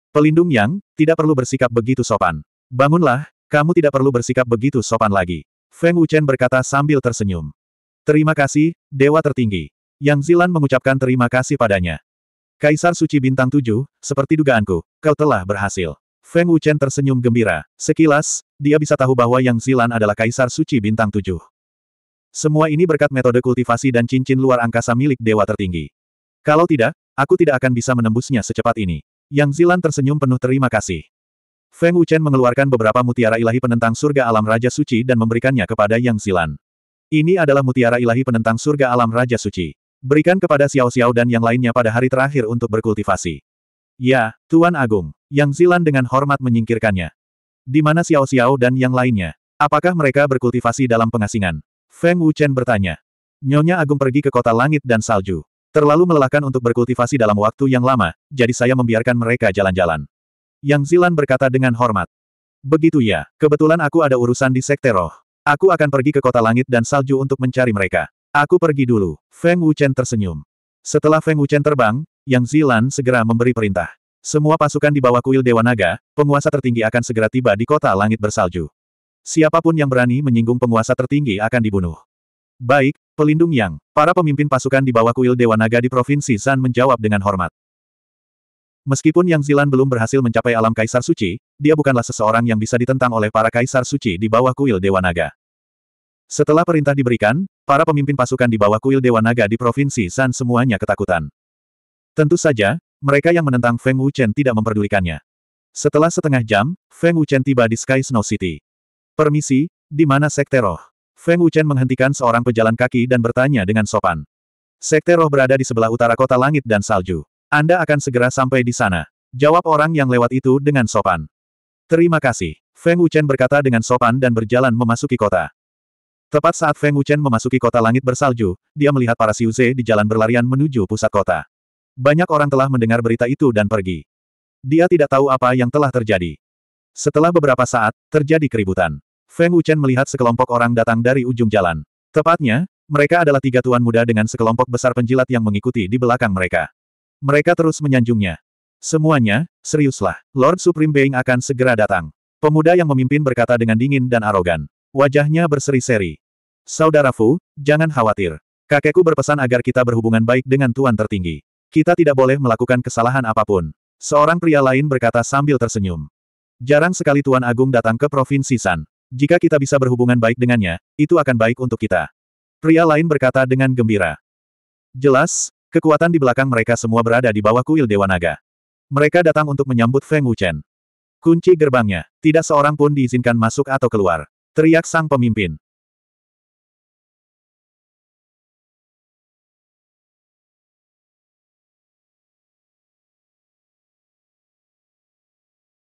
Pelindung Yang, tidak perlu bersikap begitu sopan. Bangunlah, kamu tidak perlu bersikap begitu sopan lagi. Feng Wuchen berkata sambil tersenyum. Terima kasih, Dewa Tertinggi. Yang Zilan mengucapkan terima kasih padanya. Kaisar Suci Bintang Tujuh, seperti dugaanku, kau telah berhasil. Feng Wuchen tersenyum gembira. Sekilas, dia bisa tahu bahwa Yang Zilan adalah Kaisar Suci Bintang Tujuh. Semua ini berkat metode kultivasi dan cincin luar angkasa milik dewa tertinggi. Kalau tidak, aku tidak akan bisa menembusnya secepat ini. Yang Zilan tersenyum penuh terima kasih. Feng Wuchen mengeluarkan beberapa mutiara ilahi penentang surga alam Raja Suci dan memberikannya kepada Yang Zilan. Ini adalah mutiara ilahi penentang surga alam Raja Suci. Berikan kepada Xiao Xiao dan yang lainnya pada hari terakhir untuk berkultivasi. Ya, Tuan Agung. Yang Zilan dengan hormat menyingkirkannya. Di mana Xiao Xiao dan yang lainnya? Apakah mereka berkultivasi dalam pengasingan? Feng Wuchen bertanya. Nyonya Agung pergi ke kota langit dan salju. Terlalu melelahkan untuk berkultivasi dalam waktu yang lama, jadi saya membiarkan mereka jalan-jalan. Yang Zilan berkata dengan hormat. Begitu ya, kebetulan aku ada urusan di Sekte Roh. Aku akan pergi ke kota langit dan salju untuk mencari mereka. Aku pergi dulu. Feng Wuchen tersenyum. Setelah Feng Wuchen terbang, Yang Zilan segera memberi perintah. Semua pasukan di bawah kuil Dewa Naga, penguasa tertinggi akan segera tiba di kota langit bersalju. Siapapun yang berani menyinggung penguasa tertinggi akan dibunuh. Baik, pelindung Yang, para pemimpin pasukan di bawah kuil Dewa Naga di Provinsi San menjawab dengan hormat. Meskipun Yang Zilan belum berhasil mencapai alam Kaisar Suci, dia bukanlah seseorang yang bisa ditentang oleh para Kaisar Suci di bawah kuil Dewa Naga. Setelah perintah diberikan, para pemimpin pasukan di bawah kuil Dewa Naga di Provinsi San semuanya ketakutan. Tentu saja, mereka yang menentang Feng Wuchen tidak memperdulikannya. Setelah setengah jam, Feng Wuchen tiba di Sky Snow City. Permisi, di mana Sekte Roh? Feng Wuchen menghentikan seorang pejalan kaki dan bertanya dengan sopan. Sekte Roh berada di sebelah utara kota langit dan salju. Anda akan segera sampai di sana. Jawab orang yang lewat itu dengan sopan. Terima kasih. Feng Wuchen berkata dengan sopan dan berjalan memasuki kota. Tepat saat Feng Wuchen memasuki kota langit bersalju, dia melihat para Siuze di jalan berlarian menuju pusat kota. Banyak orang telah mendengar berita itu dan pergi. Dia tidak tahu apa yang telah terjadi. Setelah beberapa saat, terjadi keributan. Feng Wuchen melihat sekelompok orang datang dari ujung jalan. Tepatnya, mereka adalah tiga tuan muda dengan sekelompok besar penjilat yang mengikuti di belakang mereka. Mereka terus menyanjungnya. Semuanya, seriuslah, Lord Supreme Being akan segera datang. Pemuda yang memimpin berkata dengan dingin dan arogan. Wajahnya berseri-seri. Saudara Fu, jangan khawatir. Kakekku berpesan agar kita berhubungan baik dengan tuan tertinggi. Kita tidak boleh melakukan kesalahan apapun. Seorang pria lain berkata sambil tersenyum. Jarang sekali Tuan Agung datang ke Provinsi San. Jika kita bisa berhubungan baik dengannya, itu akan baik untuk kita. Pria lain berkata dengan gembira. Jelas, kekuatan di belakang mereka semua berada di bawah kuil Dewa Naga. Mereka datang untuk menyambut Feng Wuchen. Kunci gerbangnya, tidak seorang pun diizinkan masuk atau keluar. Teriak sang pemimpin.